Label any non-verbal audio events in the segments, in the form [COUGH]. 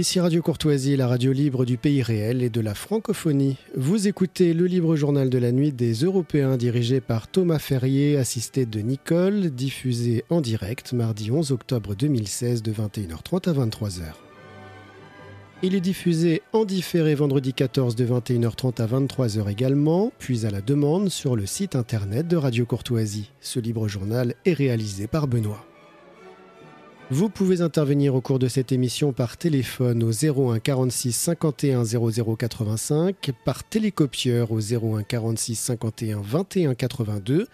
Ici Radio Courtoisie, la radio libre du pays réel et de la francophonie. Vous écoutez le libre journal de la nuit des Européens dirigé par Thomas Ferrier, assisté de Nicole, diffusé en direct mardi 11 octobre 2016 de 21h30 à 23h. Il est diffusé en différé vendredi 14 de 21h30 à 23h également, puis à la demande sur le site internet de Radio Courtoisie. Ce libre journal est réalisé par Benoît. Vous pouvez intervenir au cours de cette émission par téléphone au 01 46 51 00 85, par télécopieur au 01 46 51 21 82,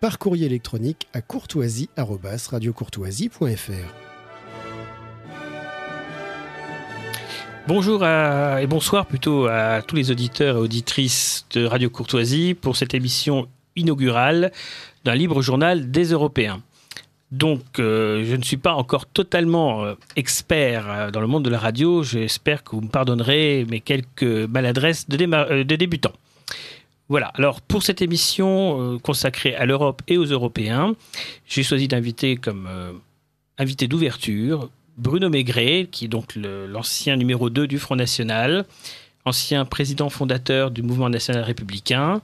par courrier électronique à courtoisie@radiocourtoisie.fr. Bonjour euh, et bonsoir plutôt à tous les auditeurs et auditrices de Radio Courtoisie pour cette émission inaugurale d'un libre journal des Européens. Donc, euh, je ne suis pas encore totalement euh, expert euh, dans le monde de la radio. J'espère que vous me pardonnerez mes quelques maladresses de, débutant. débutants. Voilà, alors pour cette émission consacrée à l'Europe et aux Européens, j'ai choisi d'inviter comme invité d'ouverture Bruno Maigret, qui est donc l'ancien numéro 2 du Front National, ancien président fondateur du mouvement national républicain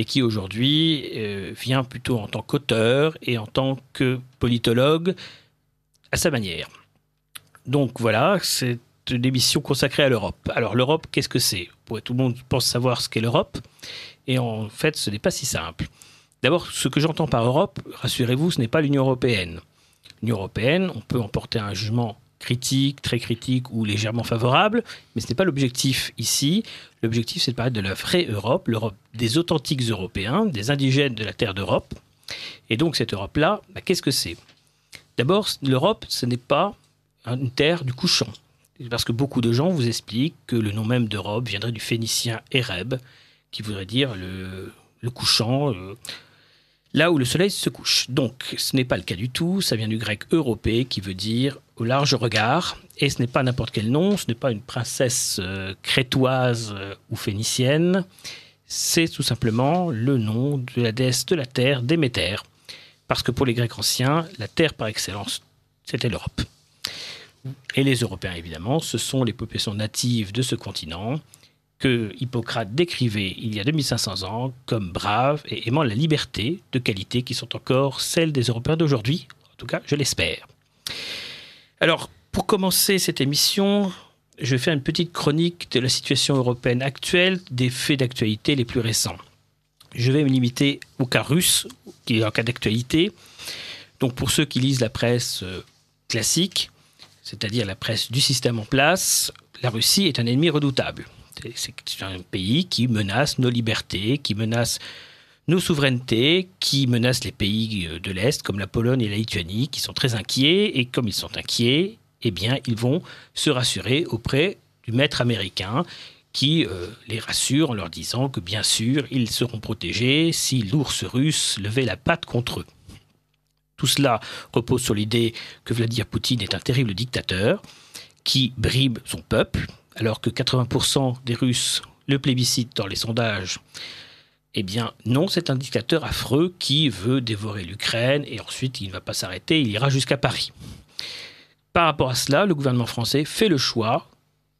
et qui aujourd'hui euh, vient plutôt en tant qu'auteur et en tant que politologue à sa manière. Donc voilà, c'est une émission consacrée à l'Europe. Alors l'Europe, qu'est-ce que c'est Tout le monde pense savoir ce qu'est l'Europe, et en fait ce n'est pas si simple. D'abord, ce que j'entends par Europe, rassurez-vous, ce n'est pas l'Union européenne. L'Union européenne, on peut en porter un jugement critique, très critique ou légèrement favorable, mais ce n'est pas l'objectif ici. L'objectif, c'est de parler de la vraie Europe, l'Europe des authentiques Européens, des indigènes de la terre d'Europe. Et donc cette Europe-là, bah, qu'est-ce que c'est D'abord, l'Europe, ce n'est pas une terre du couchant, parce que beaucoup de gens vous expliquent que le nom même d'Europe viendrait du phénicien Ereb, qui voudrait dire le, couchant. Euh, là où le soleil se couche. Donc, ce n'est pas le cas du tout. Ça vient du grec europé », qui veut dire large regard, et ce n'est pas n'importe quel nom, ce n'est pas une princesse euh, crétoise euh, ou phénicienne, c'est tout simplement le nom de la déesse de la terre, Déméter, parce que pour les Grecs anciens, la terre par excellence, c'était l'Europe. Et les Européens, évidemment, ce sont les populations natives de ce continent que Hippocrate décrivait il y a 2500 ans comme braves et aimant la liberté de qualité qui sont encore celles des Européens d'aujourd'hui, en tout cas je l'espère. Alors, pour commencer cette émission, je vais faire une petite chronique de la situation européenne actuelle, des faits d'actualité les plus récents. Je vais me limiter au cas russe, qui est un cas d'actualité. Donc pour ceux qui lisent la presse euh, classique, c'est-à-dire la presse du système en place, la Russie est un ennemi redoutable. C'est un pays qui menace nos libertés, qui menace nos souverainetés qui menacent les pays euh, de l'Est, comme la Pologne et la Lituanie, qui sont très inquiets. Et comme ils sont inquiets, eh bien, ils vont se rassurer auprès du maître américain qui euh, les rassure en leur disant que bien sûr, ils seront protégés si l'ours russe levait la patte contre eux. Tout cela repose sur l'idée que Vladimir Poutine est un terrible dictateur qui bribe son peuple, alors que 80% des Russes le plébiscitent dans les sondages eh bien non, c'est un dictateur affreux qui veut dévorer l'Ukraine et ensuite il ne va pas s'arrêter, il ira jusqu'à Paris. Par rapport à cela, le gouvernement français fait le choix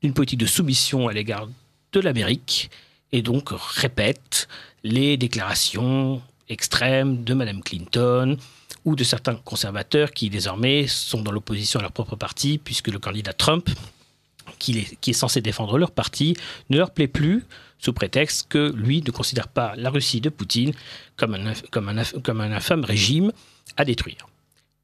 d'une politique de soumission à l'égard de l'Amérique et donc répète les déclarations extrêmes de Mme Clinton ou de certains conservateurs qui désormais sont dans l'opposition à leur propre parti puisque le candidat Trump, qui est, qui est censé défendre leur parti, ne leur plaît plus sous prétexte que lui ne considère pas la Russie de Poutine comme un, comme comme un infâme régime à détruire.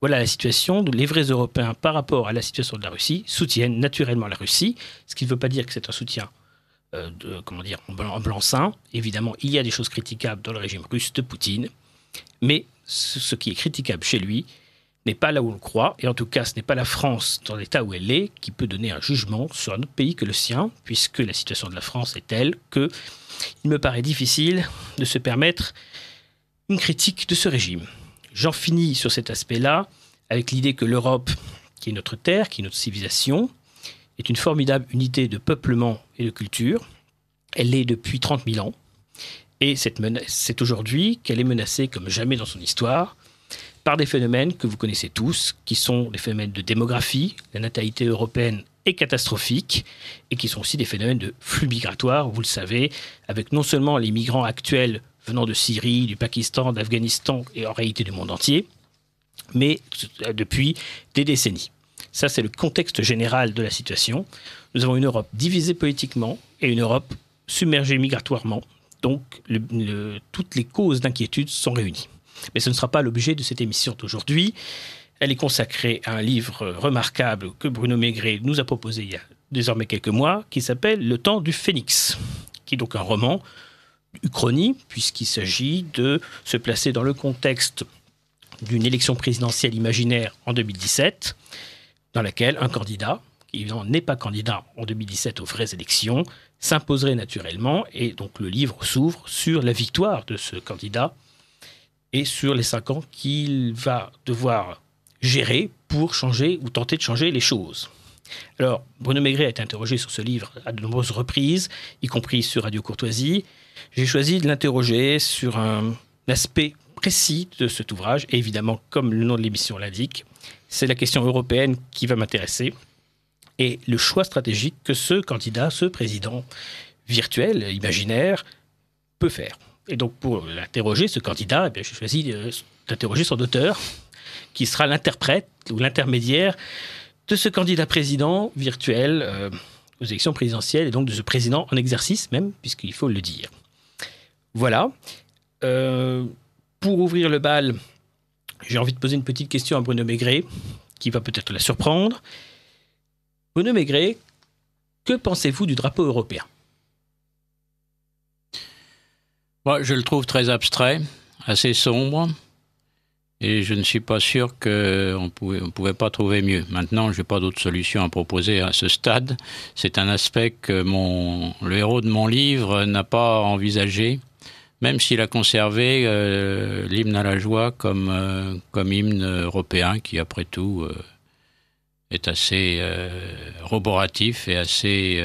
Voilà la situation où les vrais Européens, par rapport à la situation de la Russie, soutiennent naturellement la Russie, ce qui ne veut pas dire que c'est un soutien euh, de, comment dire, en blanc-seing. Évidemment, il y a des choses critiquables dans le régime russe de Poutine, mais ce qui est critiquable chez lui, n'est pas là où on le croit, et en tout cas, ce n'est pas la France, dans l'état où elle est, qui peut donner un jugement sur un autre pays que le sien, puisque la situation de la France est telle que il me paraît difficile de se permettre une critique de ce régime. J'en finis sur cet aspect-là avec l'idée que l'Europe, qui est notre terre, qui est notre civilisation, est une formidable unité de peuplement et de culture. Elle l'est depuis 30 000 ans. Et c'est aujourd'hui qu'elle est menacée comme jamais dans son histoire par des phénomènes que vous connaissez tous, qui sont des phénomènes de démographie, la natalité européenne est catastrophique, et qui sont aussi des phénomènes de flux migratoires, vous le savez, avec non seulement les migrants actuels venant de Syrie, du Pakistan, d'Afghanistan et en réalité du monde entier, mais depuis des décennies. Ça, c'est le contexte général de la situation. Nous avons une Europe divisée politiquement et une Europe submergée migratoirement. Donc, toutes les causes d'inquiétude sont réunies mais ce ne sera pas l'objet de cette émission d'aujourd'hui. Elle est consacrée à un livre remarquable que Bruno Maigret nous a proposé il y a désormais quelques mois, qui s'appelle Le temps du phénix, qui est donc un roman, uchronie, puisqu'il s'agit de se placer dans le contexte d'une élection présidentielle imaginaire en 2017, dans laquelle un candidat, qui évidemment n'est pas candidat en 2017 aux vraies élections, s'imposerait naturellement, et donc le livre s'ouvre sur la victoire de ce candidat sur les cinq ans qu'il va devoir gérer pour changer ou tenter de changer les choses. Alors, Bruno Maigret a été interrogé sur ce livre à de nombreuses reprises, y compris sur Radio Courtoisie. J'ai choisi de l'interroger sur un aspect précis de cet ouvrage, et évidemment, comme le nom de l'émission l'indique, c'est la question européenne qui va m'intéresser, et le choix stratégique que ce candidat, ce président virtuel, imaginaire, peut faire. Et donc, pour l'interroger, ce candidat, j'ai eh bien, je choisis euh, d'interroger son auteur, qui sera l'interprète ou l'intermédiaire de ce candidat président virtuel euh, aux élections présidentielles, et donc de ce président en exercice même, puisqu'il faut le dire. Voilà. Euh, pour ouvrir le bal, j'ai envie de poser une petite question à Bruno Maigret, qui va peut-être la surprendre. Bruno Maigret, que pensez-vous du drapeau européen je le trouve très abstrait, assez sombre. Et je ne suis pas sûr qu'on pouvait, on pouvait pas trouver mieux. Maintenant, je n'ai pas d'autre solution à proposer à ce stade. C'est un aspect que mon, le héros de mon livre n'a pas envisagé, même s'il a conservé euh, l'hymne à la joie comme, euh, comme hymne européen, qui après tout euh, est assez roboratif et assez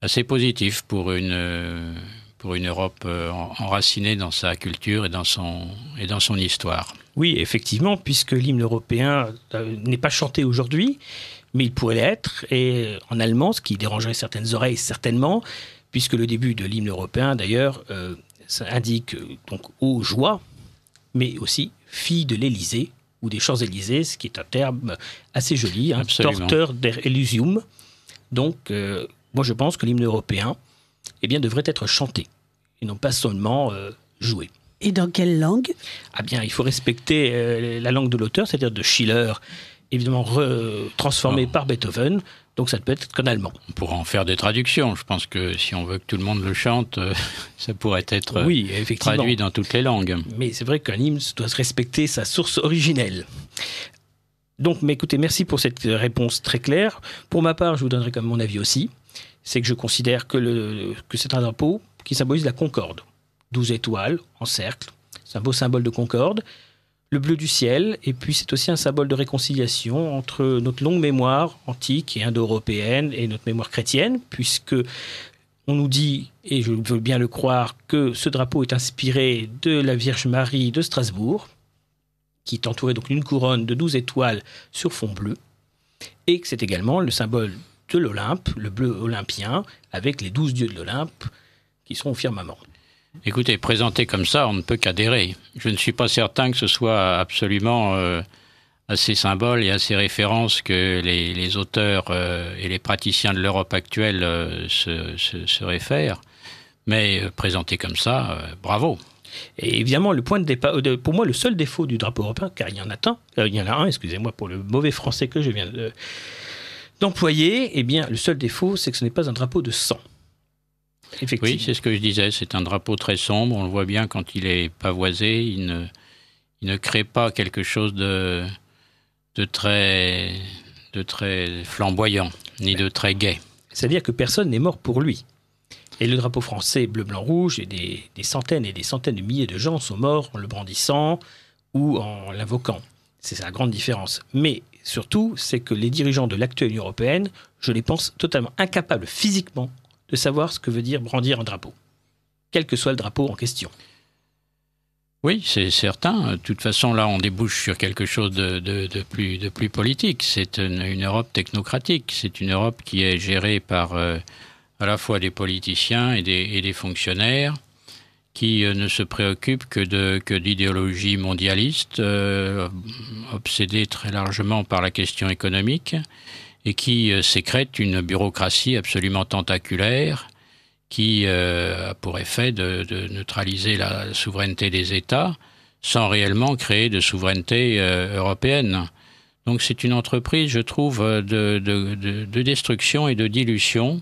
assez positif pour une, pour une Europe euh, enracinée dans sa culture et dans son, et dans son histoire. Oui, effectivement, puisque l'hymne européen euh, n'est pas chanté aujourd'hui, mais il pourrait l'être, et euh, en allemand, ce qui dérangerait certaines oreilles certainement, puisque le début de l'hymne européen, d'ailleurs, ça indique donc aux joies, mais aussi fille de l'Élysée ou des Champs-Élysées, ce qui est un terme assez joli, un hein, torteur Donc, moi, je pense que l'hymne européen eh bien, devrait être chanté et non pas seulement euh, joué. Et dans quelle langue Ah bien, il faut respecter euh, la langue de l'auteur, c'est-à-dire de Schiller, évidemment transformé ah. par Beethoven. Donc ça ne peut être qu'en allemand. On pourra en faire des traductions. Je pense que si on veut que tout le monde le chante, euh, [LAUGHS] ça pourrait être oui, traduit dans toutes les langues. Mais c'est vrai qu'un hymne doit respecter sa source originelle. Donc, mais écoutez, merci pour cette réponse très claire. Pour ma part, je vous donnerai comme mon avis aussi c'est que je considère que, c'est un drapeau qui symbolise la concorde. 12 étoiles en cercle, c'est un beau symbole de concorde. Le bleu du ciel, et puis c'est aussi un symbole de réconciliation entre notre longue mémoire antique et indo-européenne et notre mémoire chrétienne, puisque on nous dit, et je veux bien le croire, que ce drapeau est inspiré de la Vierge Marie de Strasbourg, qui est entourée donc d'une couronne de 12 étoiles sur fond bleu, et que c'est également le symbole de l'Olympe, le bleu olympien, avec les douze dieux de l'Olympe qui sont au firmament. Écoutez, présenté comme ça, on ne peut qu'adhérer. Je ne suis pas certain que ce soit absolument euh, assez à ces symboles et à ces références que les, auteurs euh, et les praticiens de l'Europe actuelle euh, se, réfèrent. Mais présenté comme ça, bravo. Et évidemment, le point de départ, pour moi, le seul défaut du drapeau européen, car il y en a tant, il y en a un, excusez-moi pour le mauvais français que je viens de d'employés, eh bien, le seul défaut, c'est que ce n'est pas un drapeau de sang. Effectivement. Oui, c'est ce que je disais. C'est un drapeau très sombre. On le voit bien quand il est pavoisé. Il ne, crée pas quelque chose de, de, très, de très flamboyant, ni de très gai. C'est-à-dire que personne n'est mort pour lui. Et le drapeau français bleu, blanc, rouge, et des, centaines et des centaines de milliers de gens sont morts en le brandissant ou en l'invoquant. C'est la grande différence. Mais Surtout, c'est que les dirigeants de l'actuelle Union européenne, je les pense totalement incapables physiquement de savoir ce que veut dire brandir un drapeau, quel que soit le drapeau en question. Oui, c'est certain. De toute façon, là, on débouche sur quelque chose de, plus, politique. C'est une, Europe technocratique. C'est une Europe qui est gérée par euh, à la fois des politiciens et des fonctionnaires qui euh, ne se préoccupe que de que d'idéologie mondialiste, euh, obsédée très largement par la question économique, et qui euh, sécrète une bureaucratie absolument tentaculaire, qui a pour effet de, neutraliser la souveraineté des États sans réellement créer de souveraineté européenne. Donc c'est une entreprise, je trouve, de, de, de, destruction et de dilution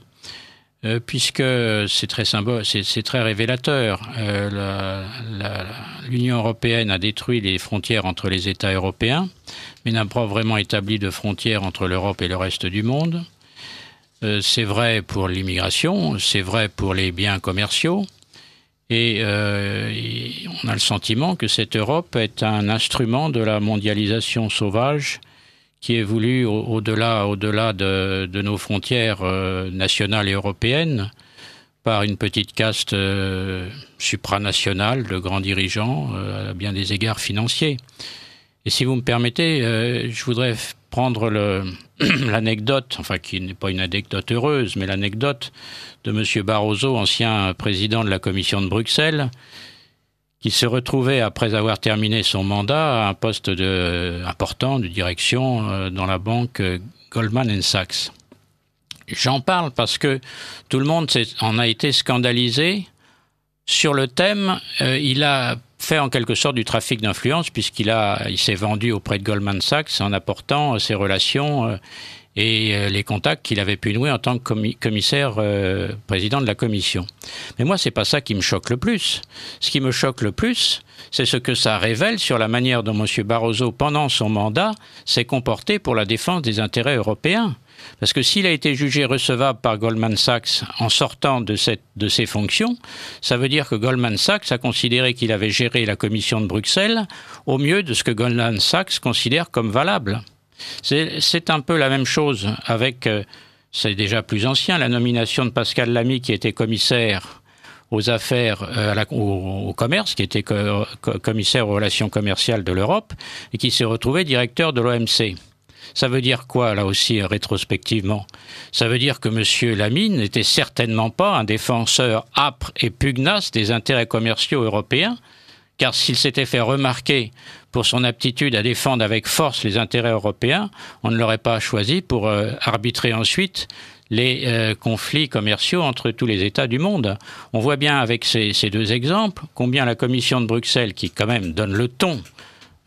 euh, puisque c'est très c'est très révélateur. Euh, L'Union européenne a détruit les frontières entre les États européens, mais n'a pas vraiment établi de frontières entre l'Europe et le reste du monde. Euh, c'est vrai pour l'immigration, c'est vrai pour les biens commerciaux, et on a le sentiment que cette Europe est un instrument de la mondialisation sauvage qui évolue au-delà au -delà de, nos frontières euh, nationales et européennes par une petite caste euh, supranationale de grands dirigeants, euh, à bien des égards financiers. Et si vous me permettez, je voudrais prendre [CLEARS THROAT] l'anecdote, enfin qui n'est pas une anecdote heureuse, mais l'anecdote de M. Barroso, ancien président de la Commission de Bruxelles, qui se retrouvait, après avoir terminé son mandat, à un poste important de direction euh, dans la banque euh, Goldman Sachs. J'en parle parce que tout le monde en a été scandalisé sur le thème. Euh, il a fait en quelque sorte du trafic d'influence puisqu'il il s'est vendu auprès de Goldman Sachs en apportant ses relations et euh, les contacts qu'il avait pu nouer en tant que commissaire euh, président de la commission. Mais moi, n'est pas ça qui me choque le plus. Ce qui me choque le plus, c'est ce que ça révèle sur la manière dont M. Barroso, pendant son mandat, s'est comporté pour la défense des intérêts européens. Parce que s'il a été jugé recevable par Goldman Sachs en sortant de, de ses fonctions, ça veut dire que Goldman Sachs a considéré qu'il avait géré la commission de Bruxelles au mieux de ce que Goldman Sachs considère comme valable. C'est un peu la même chose avec, euh, c'est déjà plus ancien, la nomination de Pascal Lamy qui était commissaire aux affaires, euh, au, commerce, qui était commissaire aux relations commerciales de l'Europe, et qui s'est retrouvé directeur de l'OMC. Ça veut dire quoi, là aussi, euh, rétrospectivement Ça veut dire que M. Lamy n'était certainement pas un défenseur âpre et pugnace des intérêts commerciaux européens, car s'il s'était fait remarquer pour son aptitude à défendre avec force les intérêts européens, on ne l'aurait pas choisi pour euh, arbitrer ensuite les euh, conflits commerciaux entre tous les États du monde. On voit bien avec ces, deux exemples combien la Commission de Bruxelles, qui quand même donne le ton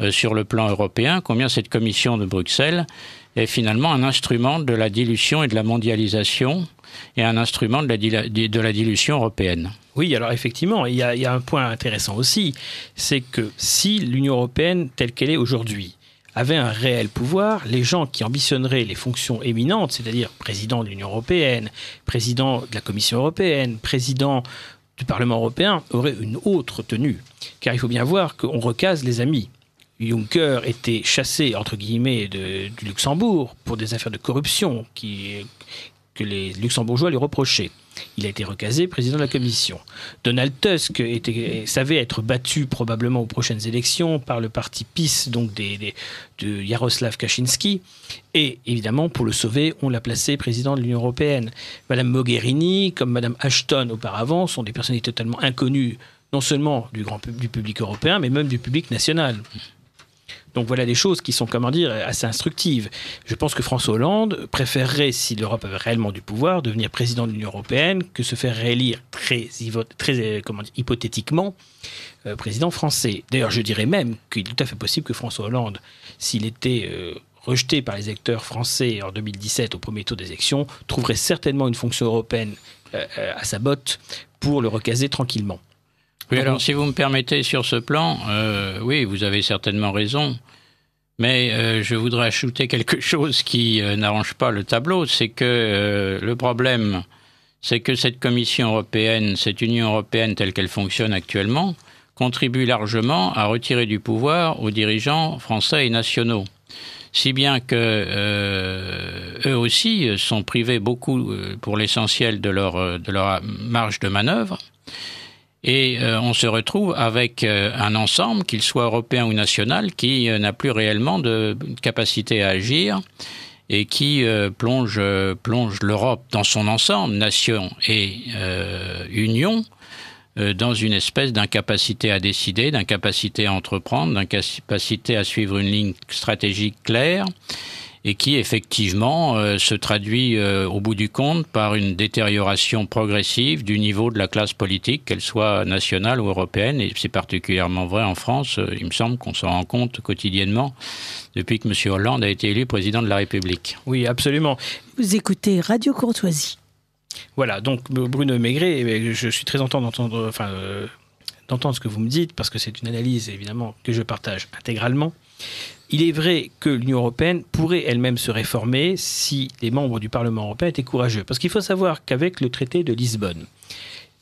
euh, sur le plan européen, combien cette Commission de Bruxelles est finalement un instrument de la dilution et de la mondialisation et un instrument de la, de la dilution européenne. Oui, alors effectivement, il y, a, un point intéressant aussi, c'est que si l'Union européenne telle qu'elle est aujourd'hui avait un réel pouvoir, les gens qui ambitionneraient les fonctions éminentes, c'est-à-dire président de l'Union européenne, président de la Commission européenne, président du Parlement européen, auraient une autre tenue. Car il faut bien voir qu'on recase les amis. Juncker était chassé, entre guillemets, de, du Luxembourg pour des affaires de corruption qui, que les luxembourgeois lui reprochaient. Il a été recasé président de la commission. Donald Tusk était, savait être battu probablement aux prochaines élections par le parti PiS, donc de Jaroslav Kaczynski. Et évidemment, pour le sauver, on l'a placé président de l'Union européenne. Madame Mogherini, comme Madame Ashton auparavant, sont des personnalités totalement inconnues, non seulement du, grand, du public européen, mais même du public national. Donc voilà des choses qui sont, comment dire, assez instructives. Je pense que François Hollande préférerait, si l'Europe avait réellement du pouvoir, devenir président de l'Union européenne que se faire réélire très, euh, hypothétiquement euh, président français. D'ailleurs, je dirais même qu'il est tout à fait possible que François Hollande, s'il était euh, rejeté par les électeurs français en 2017 au premier tour des élections, trouverait certainement une fonction européenne à sa botte pour le recaser tranquillement. Oui, alors si vous me permettez sur ce plan, euh, oui, vous avez certainement raison. Mais euh, je voudrais ajouter quelque [LAUGHS] chose qui euh, n'arrange pas le tableau, c'est que le problème, c'est que cette Commission européenne, cette Union européenne telle qu'elle fonctionne actuellement, contribue largement à retirer du pouvoir aux dirigeants français et nationaux. Si bien que eux aussi sont privés beaucoup, pour l'essentiel, de leur, de leur marge de manœuvre. Et euh, on se retrouve avec euh, un ensemble, qu'il soit européen ou national, qui euh, n'a plus réellement de capacité à agir et qui plonge, plonge l'Europe dans son ensemble, nation et union, dans une espèce d'incapacité à décider, d'incapacité à entreprendre, d'incapacité à suivre une ligne stratégique claire et qui effectivement euh, se traduit euh, au bout du compte par une détérioration progressive du niveau de la classe politique, qu'elle soit nationale ou européenne, et c'est particulièrement vrai en France, euh, il me semble qu'on s'en rend compte quotidiennement depuis que M. Hollande a été élu président de la République. Oui, absolument. Vous écoutez Radio Courtoisie. Voilà, donc Bruno Maigret, eh je suis très content d'entendre... Enfin, d'entendre ce que vous me dites, parce que c'est une analyse évidemment que je partage intégralement. Il est vrai que l'Union européenne pourrait elle-même se réformer si les membres du Parlement européen étaient courageux. Parce qu'il faut savoir qu'avec le traité de Lisbonne,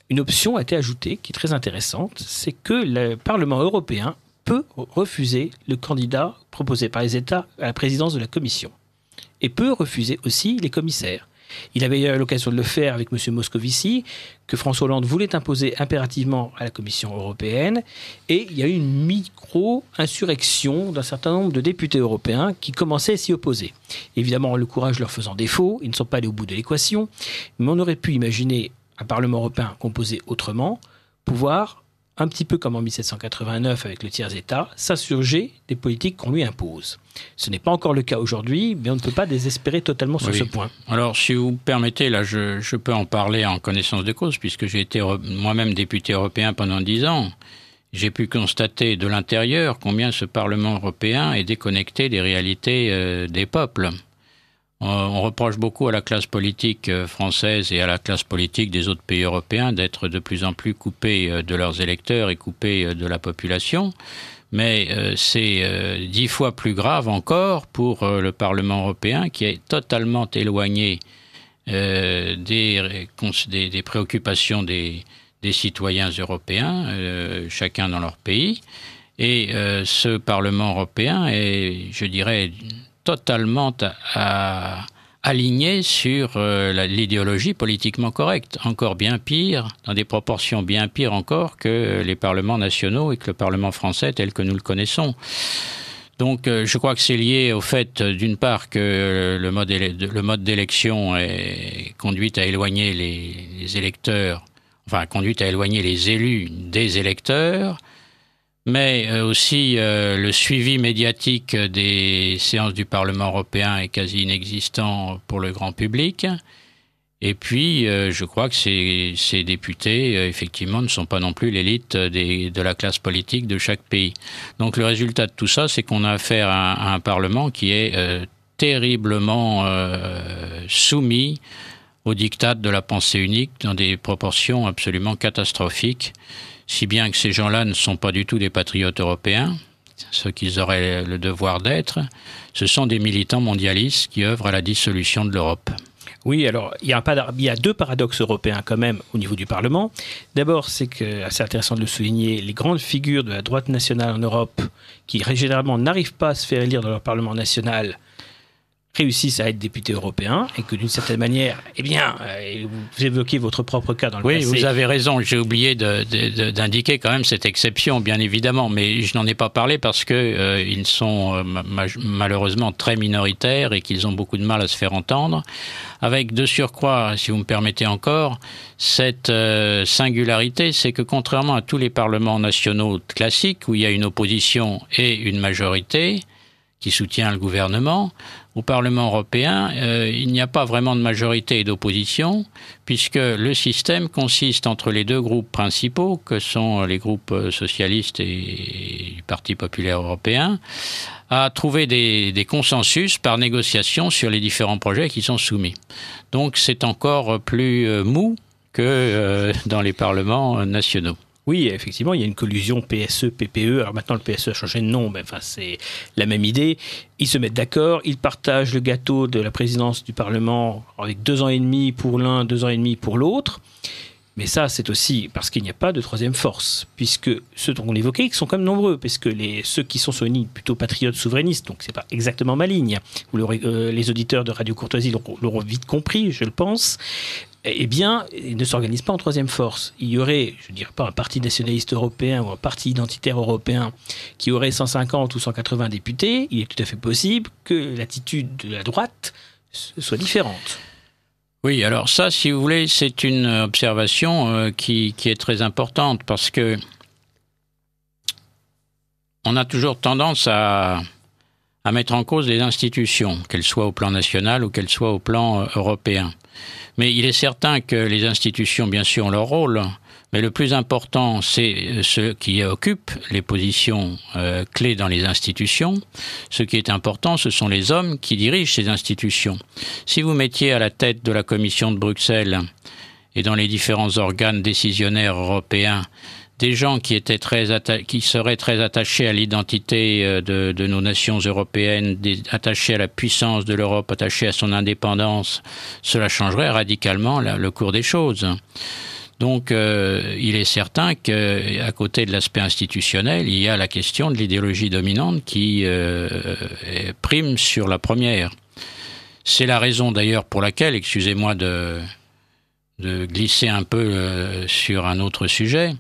une option a été ajoutée qui est très intéressante, c'est que le Parlement européen peut refuser le candidat proposé par les États à la présidence de la Commission et peut refuser aussi les commissaires. Il avait eu l'occasion de le faire avec M. Moscovici, que François Hollande voulait imposer impérativement à la Commission européenne. Et il y a eu une micro-insurrection d'un certain nombre de députés européens qui commençaient à s'y opposer. Évidemment, le courage leur faisant défaut, ils ne sont pas allés au bout de l'équation. Mais on aurait pu imaginer un Parlement européen composé autrement pouvoir un petit peu comme en 1789 avec le tiers-État, s'insurger des politiques qu'on lui impose. Ce n'est pas encore le cas aujourd'hui, mais on ne peut pas désespérer totalement sur ce point. Alors, si vous permettez, là, je, peux en parler en connaissance de cause, puisque j'ai été moi-même député européen pendant dix ans. J'ai pu constater de l'intérieur combien ce Parlement européen est déconnecté des réalités euh, des peuples. Euh, on reproche beaucoup à la classe politique euh, française et à la classe politique des autres pays européens d'être de plus en plus coupés euh, de leurs électeurs et coupés de la population. Mais c'est dix fois plus grave encore pour le Parlement européen qui est totalement éloigné des, préoccupations des, des, citoyens européens, chacun dans leur pays. Et ce Parlement européen est, je dirais, totalement euh, aligné sur euh, l'idéologie politiquement correcte, encore bien pire, dans des proportions bien pires encore que les parlements nationaux et que le Parlement français tel que nous le connaissons. Donc euh, je crois que c'est lié au fait, d'une part, que le mode, d'élection est conduit à éloigner les électeurs, enfin conduit à éloigner les élus des électeurs, mais euh, aussi euh, le suivi médiatique des séances du Parlement européen est quasi inexistant pour le grand public. Et puis, euh, je crois que ces, députés, effectivement, ne sont pas non plus l'élite de la classe politique de chaque pays. Donc le résultat de tout ça, c'est qu'on a affaire à, à, un Parlement qui est terriblement soumis au diktat de la pensée unique dans des proportions absolument catastrophiques si bien que ces gens-là ne sont pas du tout des patriotes européens, ce qu'ils auraient le devoir d'être, ce sont des militants mondialistes qui œuvrent à la dissolution de l'Europe. Oui, alors il y, a deux paradoxes européens quand même au niveau du Parlement. D'abord, c'est que, assez intéressant de le souligner, les grandes figures de la droite nationale en Europe, qui généralement n'arrivent pas à se faire élire dans leur Parlement national, réussissent à être députés européens et que d'une certaine manière, eh bien, euh, vous évoquez votre propre cas dans le oui, passé. Oui, vous avez raison. J'ai oublié d'indiquer quand même cette exception, bien évidemment, mais je n'en ai pas parlé parce que euh, ils sont euh, malheureusement très minoritaires et qu'ils ont beaucoup de mal à se faire entendre, avec de surcroît, si vous me permettez encore, cette singularité, c'est que contrairement à tous les parlements nationaux classiques où il y a une opposition et une majorité qui soutient le gouvernement, au Parlement européen, euh, il n'y a pas vraiment de majorité et d'opposition, puisque le système consiste entre les deux groupes principaux, que sont les groupes euh, socialistes et du Parti populaire européen, à trouver des, consensus par négociation sur les différents projets qui sont soumis. Donc c'est encore plus euh, mou que dans les parlements nationaux. Oui, effectivement, il y a une collusion PSE-PPE. E. Alors maintenant, le PSE a changé de nom, mais enfin, c'est la même idée. Ils se mettent d'accord, ils partagent le gâteau de la présidence du Parlement avec deux ans et demi pour l'un, deux ans et demi pour l'autre. Mais ça, c'est aussi parce qu'il n'y a pas de troisième force, puisque ceux dont on évoquait, ils sont quand même nombreux, puisque les, ceux qui sont sur une ligne plutôt patriote souverainistes, donc c'est pas exactement ma ligne, hein. vous euh, les auditeurs de Radio Courtoisie l'auront vite compris, je le pense, eh, eh bien, ne s'organise pas en troisième force. Il y aurait, je ne dirais pas un parti nationaliste européen ou un parti identitaire européen qui aurait 150 ou 180 députés. Il est tout à fait possible que l'attitude de la droite soit différente. Oui, alors ça, si vous voulez, c'est une observation euh, qui, qui, est très importante parce que on a toujours tendance à, à mettre en cause les institutions, qu'elles soient au plan national ou qu'elles soient au plan euh, européen. Mais il est certain que les institutions, bien sûr, ont leur rôle, mais le plus important, c'est euh, ceux qui occupent les positions euh, clés dans les institutions. Ce qui est important, ce sont les hommes qui dirigent ces institutions. Si vous mettiez à la tête de la Commission de Bruxelles et dans les différents organes décisionnaires européens des gens qui, étaient très qui seraient très attachés à l'identité euh, de, nos nations européennes, attachés à la puissance de l'Europe, attachés à son indépendance, cela changerait radicalement le cours des choses. Donc, euh, il est certain qu'à côté de l'aspect institutionnel, il y a la question de l'idéologie dominante qui euh, prime sur la première. C'est la raison d'ailleurs pour laquelle, excusez-moi de, glisser un peu sur un autre sujet,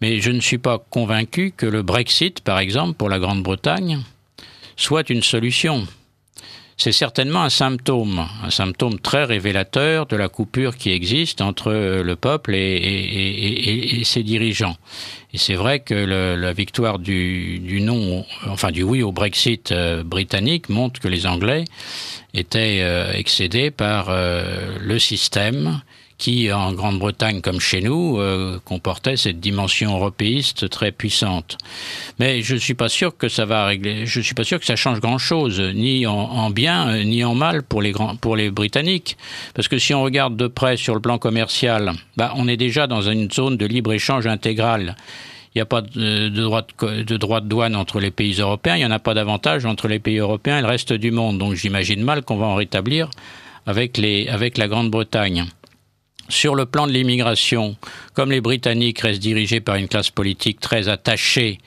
mais je ne suis pas convaincu que le Brexit, par exemple, pour la Grande-Bretagne, soit une solution. C'est certainement un symptôme, un symptôme très révélateur de la coupure qui existe entre le peuple et, ses dirigeants. Et c'est vrai que la victoire du, non, enfin du oui au Brexit euh, britannique montre que les Anglais étaient euh, excédés par euh, le système qui, en Grande-Bretagne comme chez nous, euh, comportait cette dimension européiste très puissante. Mais je ne suis pas sûr que ça va régler, je suis pas sûr que ça change grand-chose, ni en, bien, ni en mal pour les, grands, pour les Britanniques. Parce que si on regarde de près sur le plan commercial, bah, on est déjà dans une zone de libre-échange intégral. Il n'y a pas de, de droit de, de douane entre les pays européens, il n'y en a pas davantage entre les pays européens et le reste du monde. Donc j'imagine mal qu'on va en rétablir avec, les, avec la Grande-Bretagne sur le plan de l'immigration, comme les Britanniques restent dirigés par une classe politique très attachée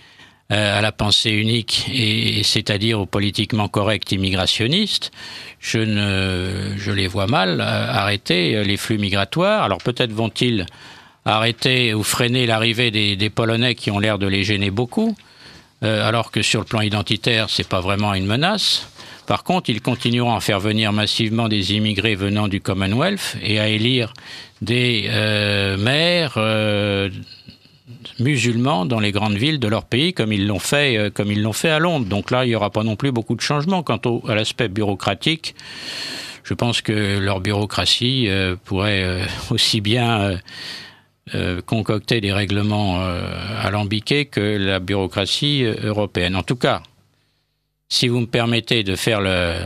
euh, à la pensée unique et, c'est-à-dire au politiquement correct immigrationniste, je ne, les vois mal euh, arrêter euh, les flux migratoires. Alors peut-être vont-ils arrêter ou freiner l'arrivée des, Polonais qui ont l'air de les gêner beaucoup, alors que sur le plan identitaire, c'est pas vraiment une menace. Par contre, ils continueront à faire venir massivement des immigrés venant du Commonwealth et à élire des euh, maires euh, musulmans dans les grandes villes de leur pays, comme ils l'ont fait, euh, comme ils l'ont fait à Londres. Donc là, il n'y aura pas non plus beaucoup de changements quant à l'aspect bureaucratique. Je pense que leur bureaucratie pourrait aussi bien concocter des règlements alambiqués que la bureaucratie européenne. En tout cas, si vous me permettez de faire le,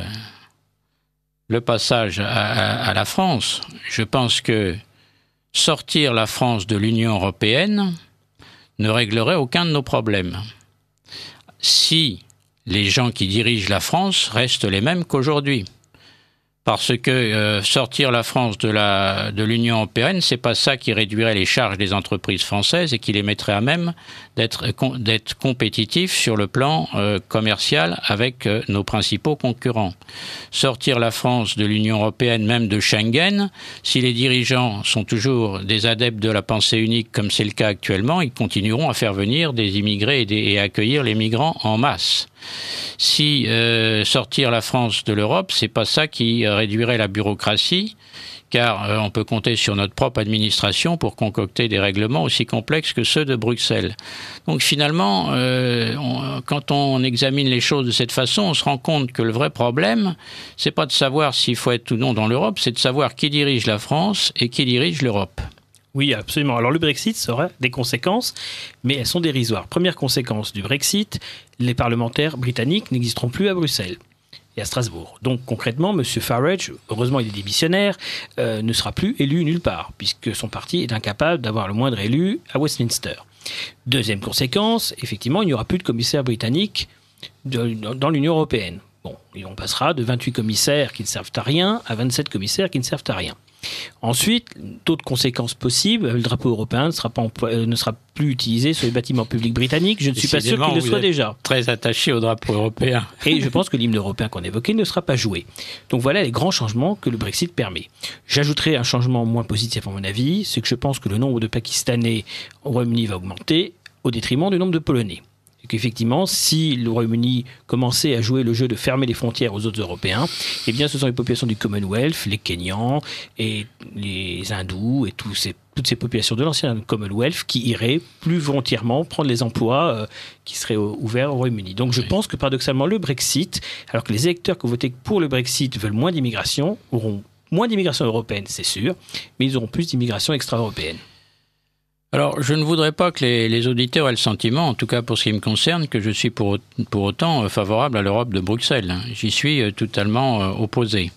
passage à la France, je pense que sortir la France de l'Union européenne ne réglerait aucun de nos problèmes. Si les gens qui dirigent la France restent les mêmes qu'aujourd'hui parce que euh, sortir la France de la de l'Union européenne, c'est pas ça qui réduirait les charges des entreprises françaises et qui les mettrait à même d'être d'être compétitifs sur le plan euh, commercial avec euh, nos principaux concurrents. Sortir la France de l'Union européenne, même de Schengen, si les dirigeants sont toujours des adeptes de la pensée unique comme c'est le cas actuellement, ils continueront à faire venir des immigrés et, et à accueillir les migrants en masse si euh, sortir la France de l'Europe, c'est pas ça qui euh, réduirait la bureaucratie, car euh, on peut compter sur notre propre administration pour concocter des règlements aussi complexes que ceux de Bruxelles. Donc finalement, quand on examine les choses de cette façon, on se rend compte que le vrai problème, c'est pas de savoir s'il faut être ou non dans l'Europe, c'est de savoir qui dirige la France et qui dirige l'Europe. Oui, absolument. Alors le Brexit sera des conséquences, mais elles sont dérisoires. Première conséquence du Brexit, les parlementaires britanniques n'existeront plus à Bruxelles et à Strasbourg. Donc concrètement, M. Farage, heureusement il est démissionnaire, euh, ne sera plus élu nulle part, puisque son parti est incapable d'avoir le moindre élu à Westminster. Deuxième conséquence, effectivement, il n'y aura plus de commissaires britannique dans l'Union européenne. Bon, on passera de 28 commissaires qui ne servent à rien à 27 commissaires qui ne servent à rien. Ensuite, d'autres conséquences possibles, le drapeau européen ne sera, pas, euh, ne sera plus utilisé sur les bâtiments publics britanniques. Je ne suis pas sûr qu'il le soit déjà. Très attaché au drapeau européen. Et je pense que l'hymne européen qu'on évoquait ne sera pas joué. Donc voilà les grands changements que le Brexit permet. J'ajouterai un changement moins positif à mon avis, c'est que je pense que le nombre de Pakistanais au Royaume-Uni va augmenter au détriment du nombre de Polonais et qu'effectivement, si le Royaume-Uni commençait à jouer le jeu de fermer les frontières aux autres Européens, eh bien, ce sont les populations du Commonwealth, les Kenyans et les Hindous et toutes ces populations de l'ancien Commonwealth qui iraient plus volontairement prendre les emplois euh, qui seraient euh, ouverts au Royaume-Uni. Donc je pense que paradoxalement, le Brexit, alors que les électeurs qui ont voté pour le Brexit veulent moins d'immigration, auront moins d'immigration européenne, c'est sûr, mais ils auront plus d'immigration extra-européenne. Alors, je ne voudrais pas que les, auditeurs aient le sentiment, en tout cas pour ce qui me concerne, que je suis pour, autant euh, favorable à l'Europe de Bruxelles. Hein. J'y suis euh, totalement euh, opposé.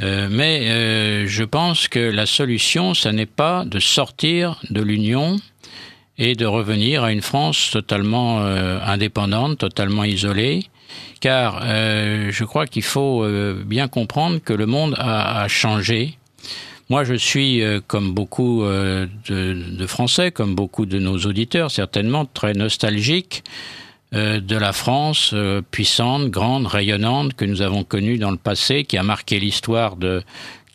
mais je pense que la solution, ce n'est pas de sortir de l'Union et de revenir à une France totalement indépendante, totalement isolée, car je crois qu'il faut bien comprendre que le monde a changé moi, je suis, euh, comme beaucoup euh, de, Français, comme beaucoup de nos auditeurs, certainement très nostalgique euh, de la France puissante, grande, rayonnante que nous avons connue dans le passé, qui a marqué l'histoire de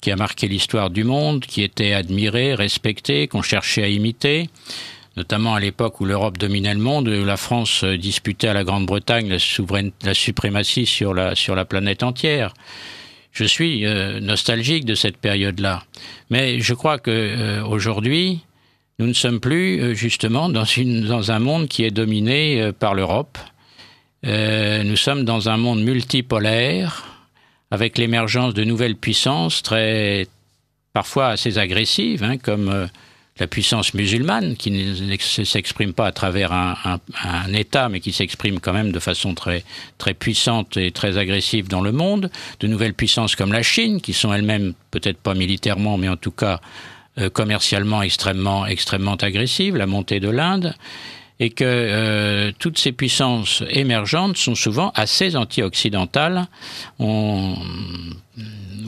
qui a marqué l'histoire du monde, qui était admirée, respectée, qu'on cherchait à imiter, notamment à l'époque où l'Europe dominait le monde, où la France disputait à la Grande-Bretagne la, la, suprématie sur la, sur la planète entière je suis euh, nostalgique de cette période-là. Mais je crois que euh, aujourd'hui, nous ne sommes plus euh, justement dans, un monde qui est dominé par l'Europe. nous sommes dans un monde multipolaire, avec l'émergence de nouvelles puissances très parfois assez agressives, hein, comme la puissance musulmane, qui ne s'exprime pas à travers un, État, mais qui s'exprime quand même de façon très, très puissante et très agressive dans le monde, de nouvelles puissances comme la Chine, qui sont elles-mêmes, peut-être pas militairement, mais en tout cas euh, commercialement extrêmement, extrêmement agressives, la montée de l'Inde, et que euh, toutes ces puissances émergentes sont souvent assez anti-occidentales. On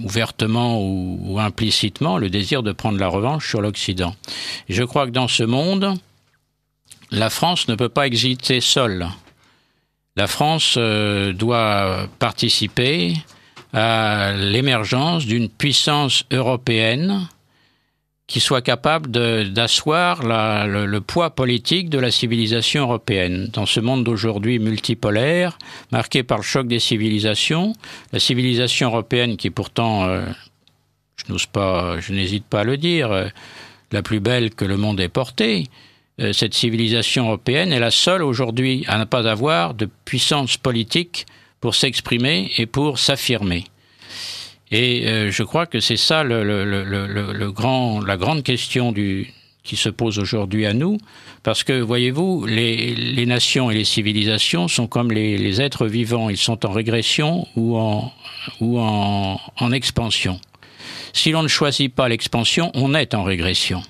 ouvertement ou, implicitement le désir de prendre la revanche sur l'Occident. Je crois que dans ce monde, la France ne peut pas exister seule. La France euh, doit participer à l'émergence d'une puissance européenne qui soit capable d'asseoir le, poids politique de la civilisation européenne. Dans ce monde d'aujourd'hui multipolaire, marqué par le choc des civilisations, la civilisation européenne qui pourtant, euh, je n'ose pas, je n'hésite pas à le dire, euh, la plus belle que le monde ait portée, euh, cette civilisation européenne est la seule aujourd'hui à ne pas avoir de puissance politique pour s'exprimer et pour s'affirmer. Et euh, je crois que c'est ça le, grand, la grande question du, qui se pose aujourd'hui à nous, parce que, voyez-vous, les, nations et les civilisations sont comme les, êtres vivants, ils sont en régression ou en, ou en, expansion. Si l'on ne choisit pas l'expansion, on est en régression.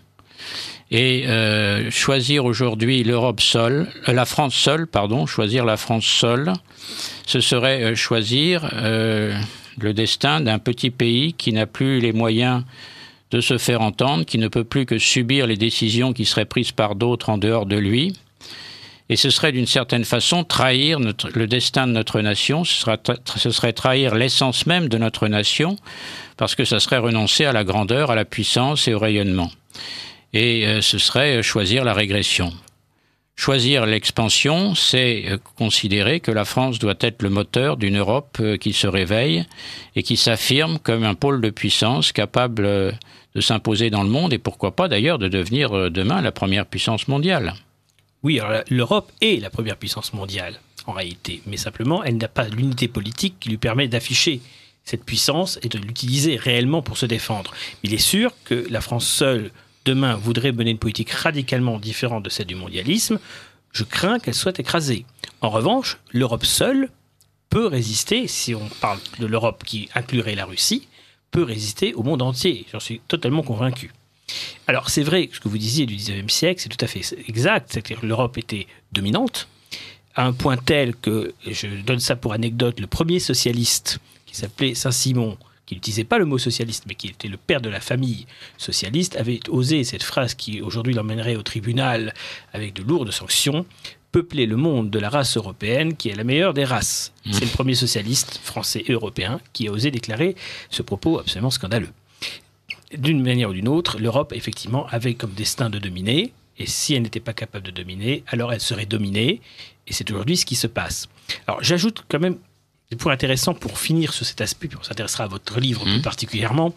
Et euh, choisir aujourd'hui l'Europe seule, euh, la France seule, pardon, choisir la France seule, ce serait choisir le destin d'un petit pays qui n'a plus les moyens de se faire entendre, qui ne peut plus que subir les décisions qui seraient prises par d'autres en dehors de lui. Et ce serait d'une certaine façon trahir le destin de notre nation, ce, serait trahir l'essence même de notre nation, parce que ça serait renoncer à la grandeur, à la puissance et au rayonnement. Et euh, ce serait euh, choisir la régression. Choisir l'expansion, c'est euh, considérer que la France doit être le moteur d'une Europe euh, qui se réveille et qui s'affirme comme un pôle de puissance capable euh, de s'imposer dans le monde et pourquoi pas d'ailleurs de devenir demain la première puissance mondiale. Oui, l'Europe est la première puissance mondiale en réalité, mais simplement elle n'a pas l'unité politique qui lui permet d'afficher cette puissance et de l'utiliser réellement pour se défendre. Il est sûr que la France seule demain voudrait mener une politique radicalement différente de celle du mondialisme, je crains qu'elle soit écrasée. En revanche, l'Europe seule peut résister, si on parle de l'Europe qui inclurait la Russie, peut résister au monde entier. J'en suis totalement convaincu. Alors c'est vrai, ce que vous disiez du 19e siècle, c'est tout à fait exact, c'est-à-dire que l'Europe était dominante, à un point tel que, je donne ça pour anecdote, le premier socialiste qui s'appelait Saint-Simon, qui n'utilisait pas le mot socialiste, mais qui était le père de la famille socialiste, avait osé cette phrase qui aujourd'hui l'emmènerait au tribunal avec de lourdes sanctions, peupler le monde de la race européenne qui est la meilleure des races. Mmh. C'est le premier socialiste français européen qui a osé déclarer ce propos absolument scandaleux. D'une manière ou d'une autre, l'Europe, effectivement, avait comme destin de dominer, et si elle n'était pas capable de dominer, alors elle serait dominée, et c'est aujourd'hui ce qui se passe. Alors j'ajoute quand même et pour intéressant, pour finir sur cet aspect, puis on s'intéressera à votre livre mhm. plus particulièrement,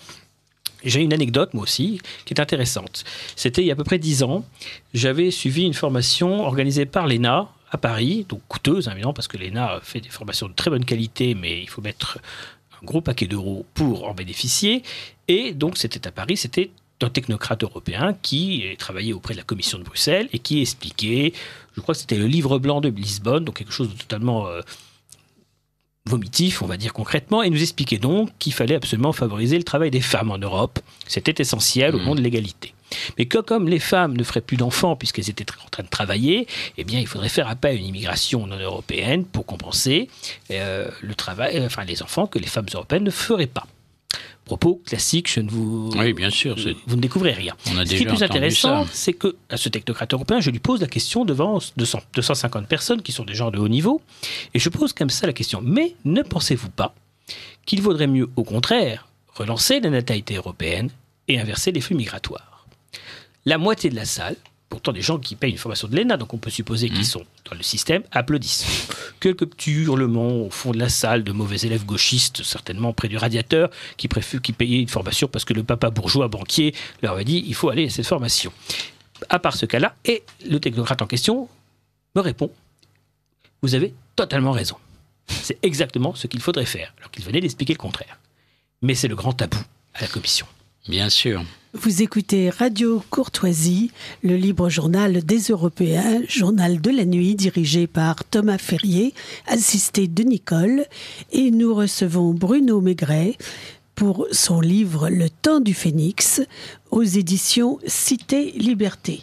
j'ai une anecdote, moi aussi, qui est intéressante. C'était il y a à peu près dix ans. J'avais suivi une formation organisée par l'ENA à Paris, donc coûteuse, hein, évidemment, parce que l'ENA fait des formations de très bonne qualité, mais il faut mettre un gros paquet d'euros pour en bénéficier. Et donc, c'était à Paris, c'était un technocrate européen qui travaillait auprès de la Commission de Bruxelles et qui expliquait, je crois que c'était le livre blanc de Lisbonne, donc quelque chose de totalement. Euh, vomitif, on va dire concrètement, et nous expliquait donc qu'il fallait absolument favoriser le travail des femmes en Europe. C'était essentiel au mmh. nom de l'égalité. Mais que comme les femmes ne feraient plus d'enfants puisqu'elles étaient en train de travailler, eh bien il faudrait faire appel à une immigration non européenne pour compenser euh, le travail, euh, enfin les enfants que les femmes européennes ne feraient pas propos classiques, je ne vous, bien sûr, vous ne découvrez rien. Ce qui est plus intéressant, c'est que à ce technocrate européen, je lui pose la question devant 200, 250 personnes qui sont des gens de haut niveau, et je pose comme ça la question. Mais ne pensez-vous pas qu'il vaudrait mieux, au contraire, relancer la natalité européenne et inverser les flux migratoires La moitié de la salle, pourtant des gens qui payent une formation de l'ENA, donc on peut supposer qu'ils mmh. sont dans le système, applaudissent. Quelques petits hurlements au fond de la salle de mauvais élèves gauchistes, certainement près du radiateur, qui, qui payaient une formation parce que le papa bourgeois banquier leur a dit il faut aller à cette formation. À part ce cas-là, et le technocrate en question me répond vous avez totalement raison. C'est exactement ce qu'il faudrait faire, alors qu'il venait d'expliquer le contraire. Mais c'est le grand tabou à la commission. Bien sûr. Vous écoutez Radio Courtoisie, le libre journal des Européens, journal de la nuit dirigé par Thomas Ferrier, assisté de Nicole, et nous recevons Bruno Maigret pour son livre Le temps du phénix aux éditions Cité Liberté.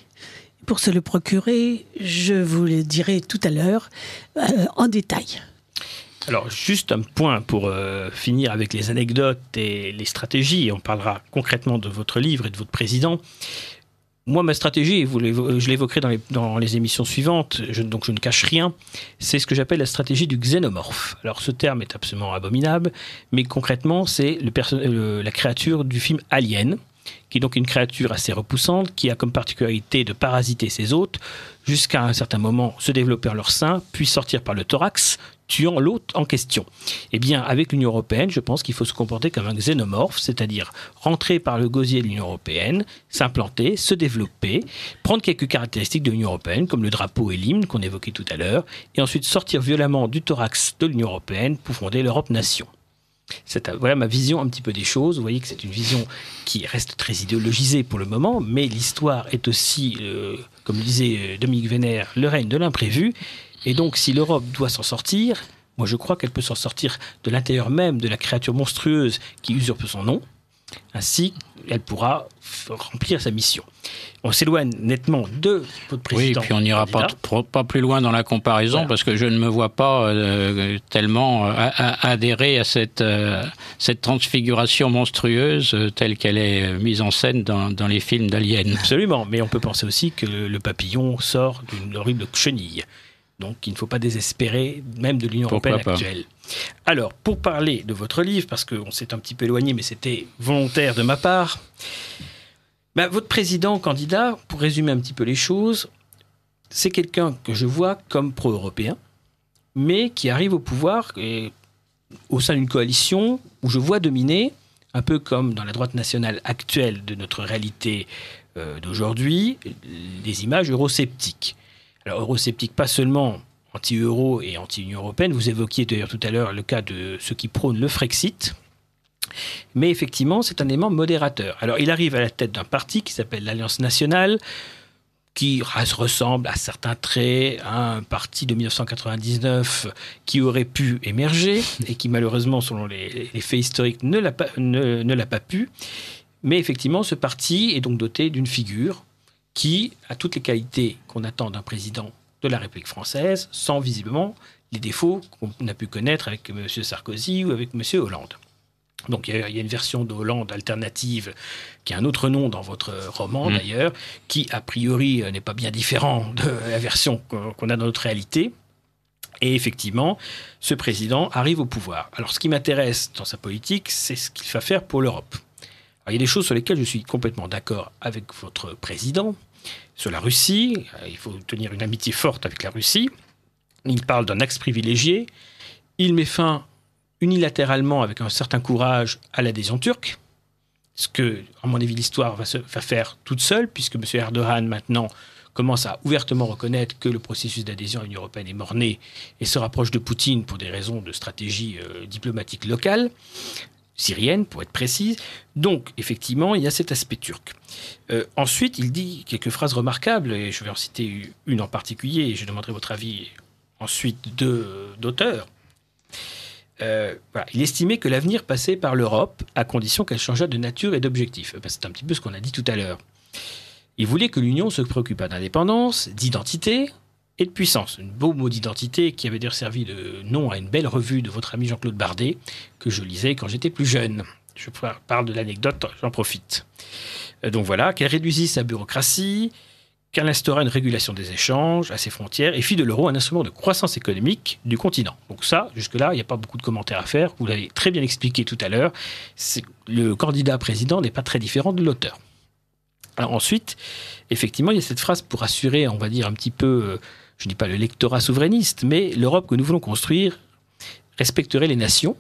Pour se le procurer, je vous le dirai tout à l'heure euh, en détail. Alors, juste un point pour euh, finir avec les anecdotes et les stratégies. On parlera concrètement de votre livre et de votre président. Moi, ma stratégie, euh, je l'évoquerai dans les, émissions suivantes, donc je ne cache rien, c'est ce que j'appelle la stratégie du xénomorphe. Alors ce terme est absolument abominable, mais concrètement, c'est euh, la créature du film Alien, qui est donc une créature assez repoussante, qui a comme particularité de parasiter ses hôtes, jusqu'à un certain moment se développer en leur sein, puis sortir par le thorax, tuant l'hôte en question. Eh bien, avec l'Union européenne, je pense qu'il faut se comporter comme un xénomorphe, c'est-à-dire rentrer par le gosier de l'Union européenne, s'implanter, se développer, prendre quelques caractéristiques de l'Union européenne, comme le drapeau et l'hymne qu'on évoquait tout à l'heure, et ensuite sortir violemment du thorax de l'Union européenne pour fonder l'Europe-nation. Euh, voilà ma vision un petit peu des choses. Vous voyez que c'est une vision qui reste très idéologisée pour le moment, mais l'histoire est aussi, euh, comme le disait euh, Dominique Vénère, le règne de l'imprévu. Et donc, si l'Europe doit s'en sortir, moi je crois qu'elle peut s'en sortir de l'intérieur même de la créature monstrueuse qui usurpe son nom. Ainsi, elle pourra remplir sa mission. On s'éloigne nettement de votre président. Oui, et puis on n'ira pas, pas, plus loin dans la comparaison parce que je ne me vois pas euh, tellement euh, adhérer à cette, euh, cette transfiguration monstrueuse telle qu'elle est mise en scène dans, dans les films d'Alien. Absolument, mais on peut penser aussi que le papillon sort d'une horrible chenille. Donc il ne faut pas désespérer même de l'Union européenne actuelle. Alors, pour parler de votre livre, parce qu'on s'est un petit peu éloigné, mais c'était volontaire de ma part, ben, votre président candidat, pour résumer un petit peu les choses, c'est quelqu'un que je vois comme pro-européen, mais qui arrive au pouvoir au sein d'une coalition où je vois dominer, un peu comme dans la droite nationale actuelle de notre réalité euh, d'aujourd'hui, les images eurosceptiques. Alors, eurosceptique, pas seulement anti-euro et anti-Union européenne. Vous évoquiez d'ailleurs tout à l'heure le cas de ceux qui prônent le Frexit. Mais effectivement, c'est un élément modérateur. Alors, il arrive à la tête d'un parti qui s'appelle l'Alliance nationale, qui ressemble à certains traits à un parti de 1999 qui aurait pu émerger [LAUGHS] et qui malheureusement, selon les, faits historiques, ne l'a ne l'a pas pu. Mais effectivement, ce parti est donc doté d'une figure qui a toutes les qualités qu'on attend d'un président de la République française, sans visiblement les défauts qu'on a pu connaître avec M. Sarkozy ou avec M. Hollande. Donc il y, a, une version de Hollande alternative, qui a un autre nom dans votre roman mmh. d'ailleurs, qui a priori euh, n'est pas bien différent de la version qu'on a dans notre réalité. Et effectivement, ce président arrive au pouvoir. Alors ce qui m'intéresse dans sa politique, c'est ce qu'il va faire pour l'Europe il y a des choses sur lesquelles je suis complètement d'accord avec votre président, sur la Russie. Euh, il faut tenir une amitié forte avec la Russie. Il parle d'un axe privilégié. Il met fin unilatéralement, avec un certain courage, à l'adhésion turque. Ce que, à mon avis, l'histoire va, faire toute seule, puisque M. Erdogan, maintenant, commence à ouvertement reconnaître que le processus d'adhésion à l'Union européenne est morné et se rapproche de Poutine pour des raisons de stratégie euh, diplomatique locale syrienne, pour être précise. Donc, effectivement, il y a cet aspect turc. Euh, ensuite, il dit quelques phrases remarquables, et je vais en citer une en particulier, et je demanderai votre avis ensuite d'auteur. Euh, il estimait que l'avenir passait par l'Europe, à condition qu'elle changeât de nature et d'objectif. Euh, bah, c'est un petit peu ce qu'on a dit tout à l'heure. Il voulait que l'Union se préoccupe d'indépendance, d'identité, et de puissance. Un beau mot d'identité qui avait d'ailleurs servi de nom à une belle revue de votre ami Jean-Claude Bardet, que je lisais quand j'étais plus jeune. Je parle de l'anecdote, j'en profite. Euh, donc voilà, qu'elle réduisit sa bureaucratie, qu'elle instaura une régulation des échanges à ses frontières et fit de l'euro un instrument de croissance économique du continent. Donc ça, jusque-là, il n'y a pas beaucoup de commentaires à faire. Vous l'avez très bien expliqué tout à l'heure. Le candidat président n'est pas très différent de l'auteur. ensuite, effectivement, il y a cette phrase pour assurer, on va dire, un petit peu euh, je ne dis pas le lectorat souverainiste, mais l'Europe que nous voulons construire respecterait les nations,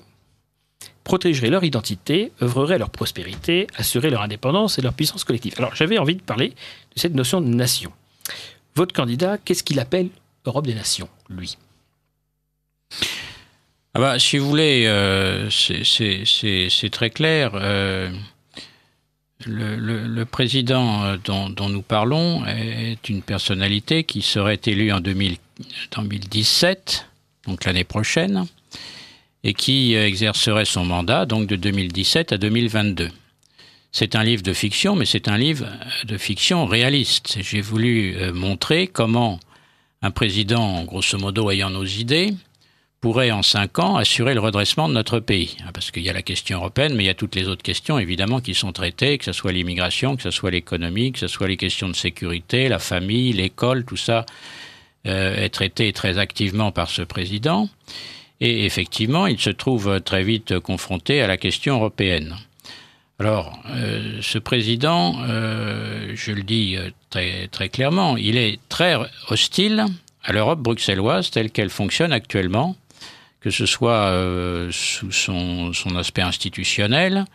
protégerait leur identité, œuvrerait à leur prospérité, assurerait leur indépendance et leur puissance collective. Alors j'avais envie de parler de cette notion de nation. Votre candidat, qu'est-ce qu'il appelle Europe des nations, lui ah bah, si vous voulez, euh, c'est très clair. Euh, le, président euh, dont, nous parlons est une personnalité qui serait élue en 2017, donc l'année prochaine, et qui euh, exercerait son mandat donc de 2017 à 2022. C'est un livre de fiction, mais c'est un livre de fiction réaliste. J'ai voulu euh, montrer comment un président, grosso modo, ayant nos idées, pourrait en cinq ans assurer le redressement de notre pays. Ah, parce qu'il y a la question européenne, mais il y a toutes les autres questions évidemment qui sont traitées, que ce soit l'immigration, que ce soit l'économie, que ce soit les questions de sécurité, la famille, l'école, tout ça euh, est traité très activement par ce président. Et effectivement, il se trouve très vite confronté à la question européenne. Alors, euh, ce président, euh, je le dis très, très clairement, il est très hostile à l'Europe bruxelloise telle qu'elle fonctionne actuellement que ce soit euh, sous son, aspect institutionnel,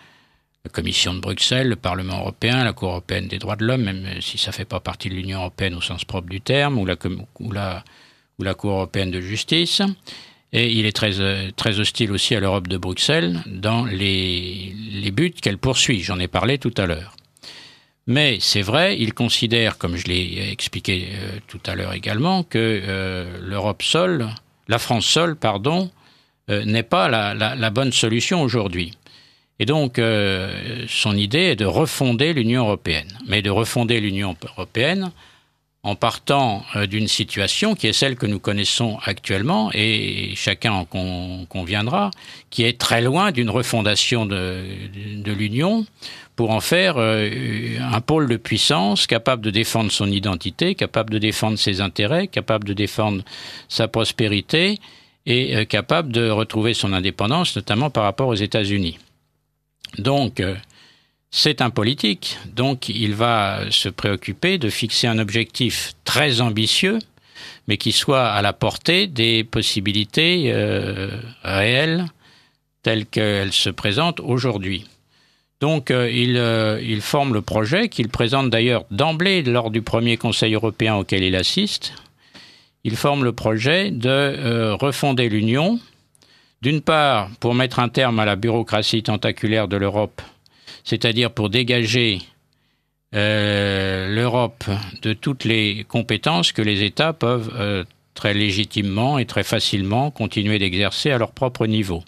la Commission de Bruxelles, le Parlement européen, la Cour européenne des droits de l'homme, même si ça ne fait pas partie de l'Union européenne au sens propre du terme, ou la, Cour européenne de justice. Et il est très, euh, hostile aussi à l'Europe de Bruxelles dans les, buts qu'elle poursuit. J'en ai parlé tout à l'heure. Mais c'est vrai, il considère, comme je l'ai expliqué euh, tout à l'heure également, que l'Europe seule, la France seule, pardon, euh, n'est pas la, bonne solution aujourd'hui. Et donc, euh, son idée est de refonder l'Union européenne. Mais de refonder l'Union européenne en partant euh, d'une situation qui est celle que nous connaissons actuellement, et chacun en conviendra, qui est très loin d'une refondation de, l'Union pour en faire un pôle de puissance capable de défendre son identité, capable de défendre ses intérêts, capable de défendre sa prospérité est euh, capable de retrouver son indépendance, notamment par rapport aux États-Unis. Donc, euh, c'est un politique, donc il va se préoccuper de fixer un objectif très ambitieux, mais qui soit à la portée des possibilités euh, réelles telles qu'elles se présentent aujourd'hui. Donc il forme le projet qu'il présente d'ailleurs d'emblée lors du premier Conseil européen auquel il assiste, il forme le projet de euh, refonder l'Union, d'une part pour mettre un terme à la bureaucratie tentaculaire de l'Europe, c'est-à-dire pour dégager euh, l'Europe de toutes les compétences que les États peuvent euh, très légitimement et très facilement continuer d'exercer à leur propre niveau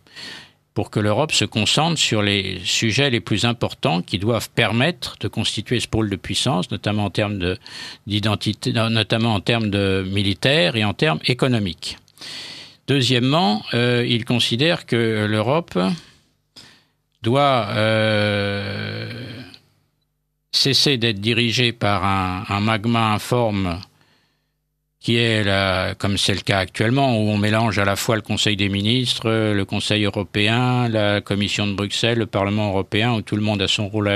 pour que l'Europe se concentre sur les sujets les plus importants qui doivent permettre de constituer ce pôle de puissance, notamment en termes d'identité, notamment en termes de militaire et en termes économiques. Deuxièmement, euh, il considère que l'Europe doit euh, cesser d'être dirigée par un magma informe qui est comme c'est le cas actuellement, où on mélange à la fois le Conseil des ministres, le Conseil européen, la Commission de Bruxelles, le Parlement européen, où tout le monde a son rôle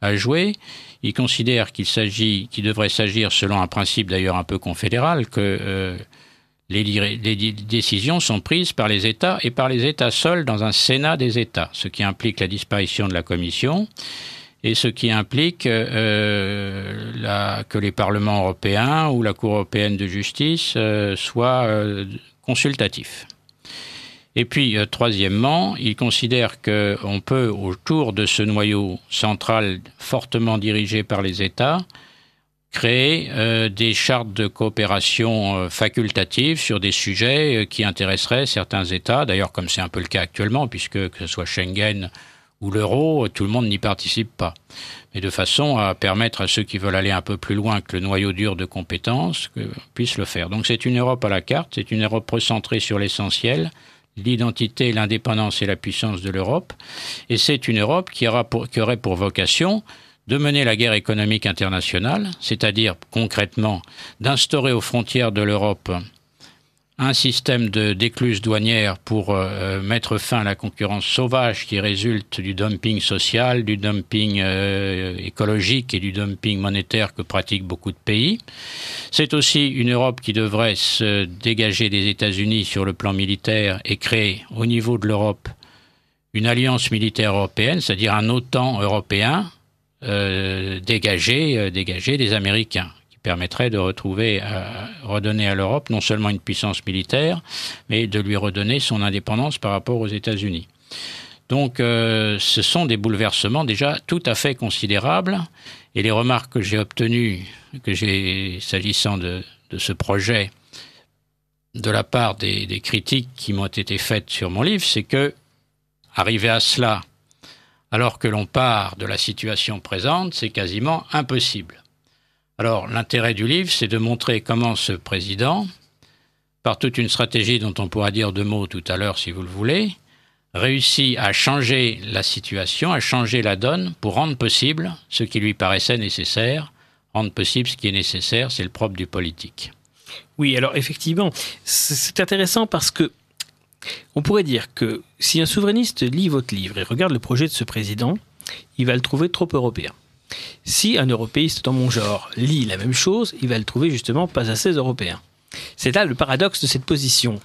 à, jouer. Il considère qu'il s'agit, qu'il devrait s'agir selon un principe d'ailleurs un peu confédéral, que euh, les, décisions sont prises par les États et par les États seuls dans un Sénat des États, ce qui implique la disparition de la Commission et ce qui implique euh, que les parlements européens ou la Cour européenne de justice euh, soient euh, consultatifs. Et puis, troisièmement, il considère qu'on peut, autour de ce noyau central fortement dirigé par les États, créer des chartes de coopération facultatives sur des sujets qui intéresseraient certains États, d'ailleurs comme c'est un peu le cas actuellement, puisque que ce soit Schengen ou l'euro, tout le monde n'y participe pas. Mais de façon à permettre à ceux qui veulent aller un peu plus loin que le noyau dur de compétences puisse le faire. Donc c'est une Europe à la carte, c'est une Europe recentrée sur l'essentiel, l'identité, l'indépendance et la puissance de l'Europe. Et c'est une Europe qui, aura qui aurait pour vocation de mener la guerre économique internationale, c'est-à-dire concrètement d'instaurer aux frontières de l'Europe un système de d'écluse douanière pour euh, mettre fin à la concurrence sauvage qui résulte du dumping social, du dumping euh, écologique et du dumping monétaire que pratiquent beaucoup de pays. C'est aussi une Europe qui devrait se dégager des États-Unis sur le plan militaire et créer au niveau de l'Europe une alliance militaire européenne, c'est-à-dire un OTAN européen euh, dégagé des Américains permettrait de retrouver, euh, redonner à l'Europe non seulement une puissance militaire, mais de lui redonner son indépendance par rapport aux États-Unis. Donc euh, ce sont des bouleversements déjà tout à fait considérables, et les remarques que j'ai obtenues, que j'ai s'agissant de, ce projet, de la part des, critiques qui m'ont été faites sur mon livre, c'est que, arriver à cela, alors que l'on part de la situation présente, c'est quasiment impossible. Alors, l'intérêt du livre, c'est de montrer comment ce président, par toute une stratégie dont on pourra dire deux mots tout à l'heure si vous le voulez, réussit à changer la situation, à changer la donne pour rendre possible ce qui lui paraissait nécessaire. Rendre possible ce qui est nécessaire, c'est le propre du politique. Oui, alors effectivement, c'est intéressant parce que on pourrait dire que si un souverainiste lit votre livre et regarde le projet de ce président, il va le trouver trop européen. Si un européiste dans mon genre lit la même chose, il va le trouver justement pas assez européen. C'est là le paradoxe de cette position.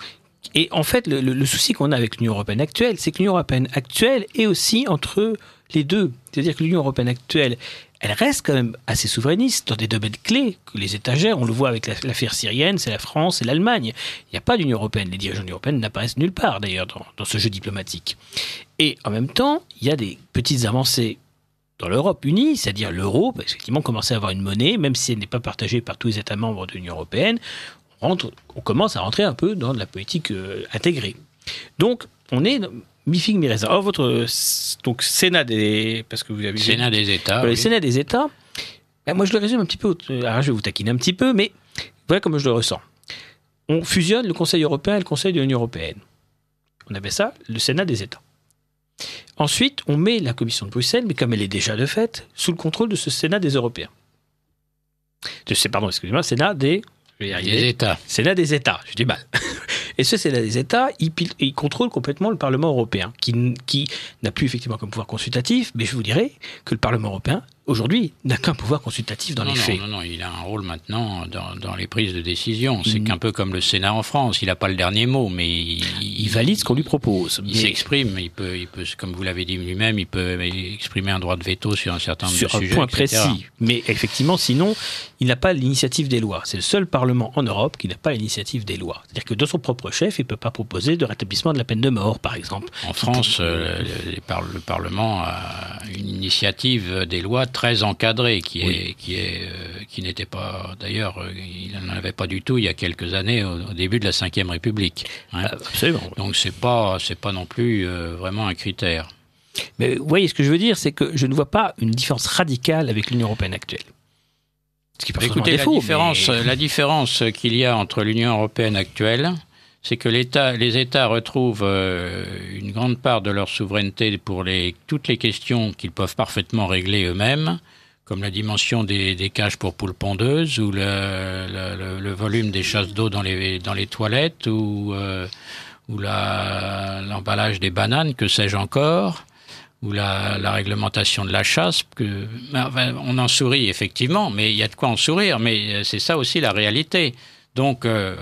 Et en fait, le, souci qu'on a avec l'Union européenne actuelle, c'est que l'Union européenne actuelle est aussi entre les deux. C'est-à-dire que l'Union européenne actuelle, elle reste quand même assez souverainiste dans des domaines clés que les États On le voit avec l'affaire syrienne, c'est la France et l'Allemagne. Il n'y a pas d'Union européenne. Les dirigeants de l'Union européenne n'apparaissent nulle part d'ailleurs dans, ce jeu diplomatique. Et en même temps, il y a des petites avancées dans l'Europe unie, c'est-à-dire l'euro, bah, effectivement commencer à avoir une monnaie, même si elle n'est pas partagée par tous les États membres de l'Union européenne, on, commence à rentrer un peu dans de la politique euh, intégrée. Donc, on est mi fig mi raisin. Alors, votre donc Sénat des parce que vous avez Sénat des États, le Sénat des États. Bah, moi, je le résume un petit peu. Euh, alors, je vais vous taquiner un petit peu, mais voilà comment je le ressens. On fusionne le Conseil européen et le Conseil de l'Union européenne. On avait ça le Sénat des États. Ensuite, on met la Commission de Bruxelles, mais comme elle est déjà de fait, sous le contrôle de ce Sénat des Européens. De, pardon, excusez-moi, Sénat des... Des États. Sénat des États, je dis mal. [LAUGHS] Et ce Sénat des États, il, contrôle complètement le Parlement européen, qui, qui n'a plus effectivement comme pouvoir consultatif, mais je vous dirais que le Parlement européen aujourd'hui n'a qu'un pouvoir consultatif dans les faits. Non, non, il a un rôle maintenant dans, les prises de décision. C'est mhm. qu'un peu comme le Sénat en France, il n'a pas le dernier mot, mais il, valide ce qu'on lui propose. Il s'exprime, il peut, il peut, comme vous l'avez dit lui-même, il peut exprimer un droit de veto sur un certain nombre de Sur un point précis, mais effectivement, sinon, il n'a pas l'initiative des lois. C'est le seul Parlement en Europe qui n'a pas l'initiative des lois. C'est-à-dire que de son propre chef, il ne peut pas proposer de rétablissement de la peine de mort, par exemple. En France, euh, le Parlement a une initiative des lois très encadré, qui est, qui est, euh, qui n'était pas. D'ailleurs, euh, il n'en avait pas du tout il y a quelques années au, début de la Ve République. Hein. Ah, absolument. Donc c'est pas, c'est pas non plus euh, vraiment un critère. Mais vous voyez, ce que je veux dire, c'est que je ne vois pas une différence radicale avec l'Union européenne actuelle. Ce qui est Écoutez, différence, la différence qu'il y a entre l'Union européenne actuelle c'est que les États retrouvent euh, une grande part de leur souveraineté pour les, toutes les questions qu'ils peuvent parfaitement régler eux-mêmes, comme la dimension des, cages pour poules pondeuses, ou le, volume des chasses d'eau dans les, dans les toilettes, ou, euh, l'emballage des bananes, que sais-je encore ou la, réglementation de la chasse. Que, on en sourit effectivement, mais il y a de quoi en sourire. Mais euh, c'est ça aussi la réalité. Donc, euh,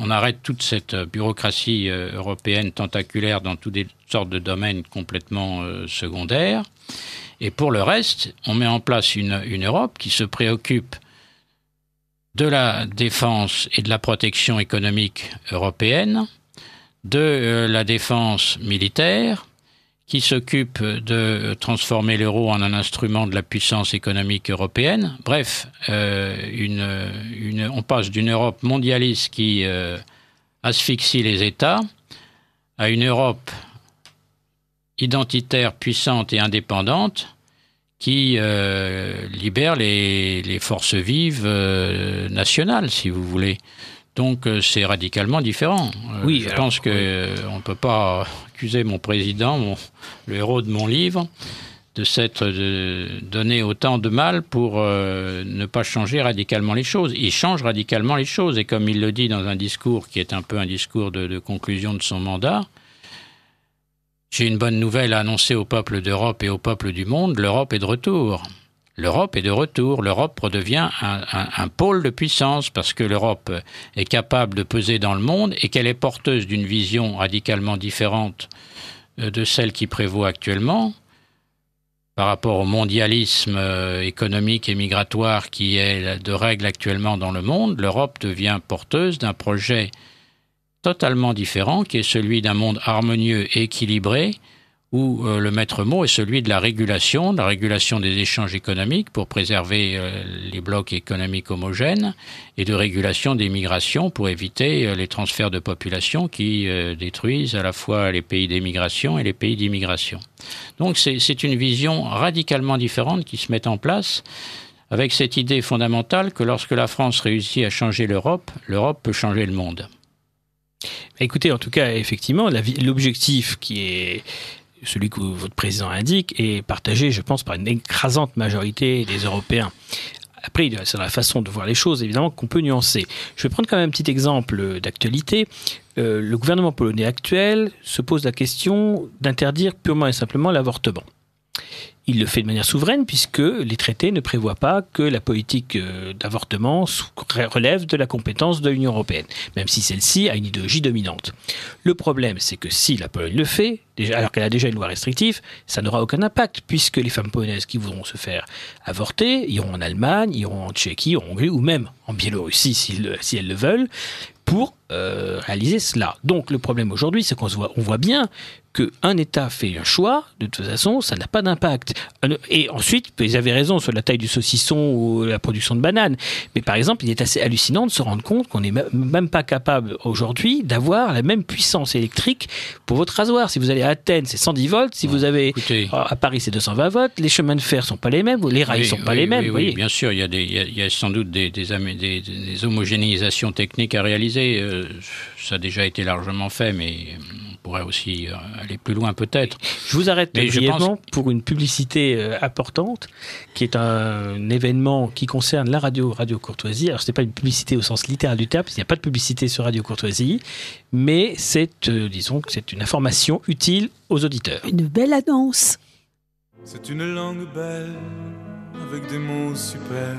on arrête toute cette euh, bureaucratie euh, européenne tentaculaire dans toutes sortes de domaines complètement secondaires. Et pour le reste, on met en place une, Europe qui se préoccupe de la défense et de la protection économique européenne, de la défense militaire, qui s'occupe de transformer l'euro en un instrument de la puissance économique européenne. Bref, euh, une, on passe d'une Europe mondialiste qui euh, asphyxie les États à une Europe identitaire, puissante et indépendante qui euh, libère les, forces vives nationales, si vous voulez. Donc euh, c'est radicalement différent. Euh, oui, je pense qu'on euh, on ne peut pas accuser mon président, le héros de mon livre, de s'être donné autant de mal pour ne pas changer radicalement les choses. Il change radicalement les choses. Et comme il le dit dans un discours qui est un peu un discours de conclusion de son mandat, j'ai une bonne nouvelle à annoncer au peuple d'Europe et au peuple du monde, l'Europe est de retour l'Europe est de retour. L'Europe redevient un, pôle de puissance parce que l'Europe est capable de peser dans le monde et qu'elle est porteuse d'une vision radicalement différente euh, de celle qui prévaut actuellement par rapport au mondialisme euh, économique et migratoire qui est de règle actuellement dans le monde, l'Europe devient porteuse d'un projet totalement différent qui est celui d'un monde harmonieux et équilibré où euh, le maître mot est celui de la régulation, de la régulation des échanges économiques pour préserver euh, les blocs économiques homogènes et de régulation des migrations pour éviter euh, les transferts de population qui détruisent à la fois les pays d'émigration et les pays d'immigration. Donc c'est une vision radicalement différente qui se met en place avec cette idée fondamentale que lorsque la France réussit à changer l'Europe, l'Europe peut changer le monde. Écoutez, en tout cas, effectivement, l'objectif qui est celui que votre président indique, est partagé, je pense, par une écrasante majorité des Européens. Après, c'est la façon de voir les choses, évidemment, qu'on peut nuancer. Je vais prendre quand même un petit exemple d'actualité. Euh, le gouvernement polonais actuel se pose la question d'interdire purement et simplement l'avortement. Il le fait de manière souveraine puisque les traités ne prévoient pas que la politique euh, d'avortement relève de la compétence de l'Union européenne, même si celle-ci a une idéologie dominante. Le problème, c'est que si la Pologne le fait, alors qu'elle a déjà une loi restrictive, ça n'aura aucun impact puisque les femmes polonaises qui voudront se faire avorter iront en Allemagne, iront en Tchéquie, en Hongrie ou même en Biélorussie si elles le veulent pour euh, réaliser cela. Donc le problème aujourd'hui, c'est qu'on voit, on voit bien qu'un État fait un choix, de toute façon, ça n'a pas d'impact. Et ensuite, ils avaient raison sur la taille du saucisson ou la production de bananes. Mais par exemple, il est assez hallucinant de se rendre compte qu'on n'est même pas capable aujourd'hui d'avoir la même puissance électrique pour votre rasoir. Si vous allez à Athènes, c'est 110 volts. Si vous avez euh, à Paris, c'est 220 volts. Les chemins de fer sont pas les mêmes. Les rails ne sont pas les mêmes. Oui, bien sûr, il y, a, sans doute des, homogénéisations techniques à réaliser. Euh, euh, ça a déjà été largement fait, mais on pourrait aussi euh, aller plus loin peut-être. Je vous arrête mais brièvement pour une publicité euh, importante, qui est un événement qui concerne la radio Radio Courtoisie. Alors ce n'est pas une publicité au sens littéral du terme, parce qu'il n'y a pas de publicité sur Radio Courtoisie, mais c'est, disons, c'est une information utile aux auditeurs. Une belle annonce. C'est une langue belle, avec des mots super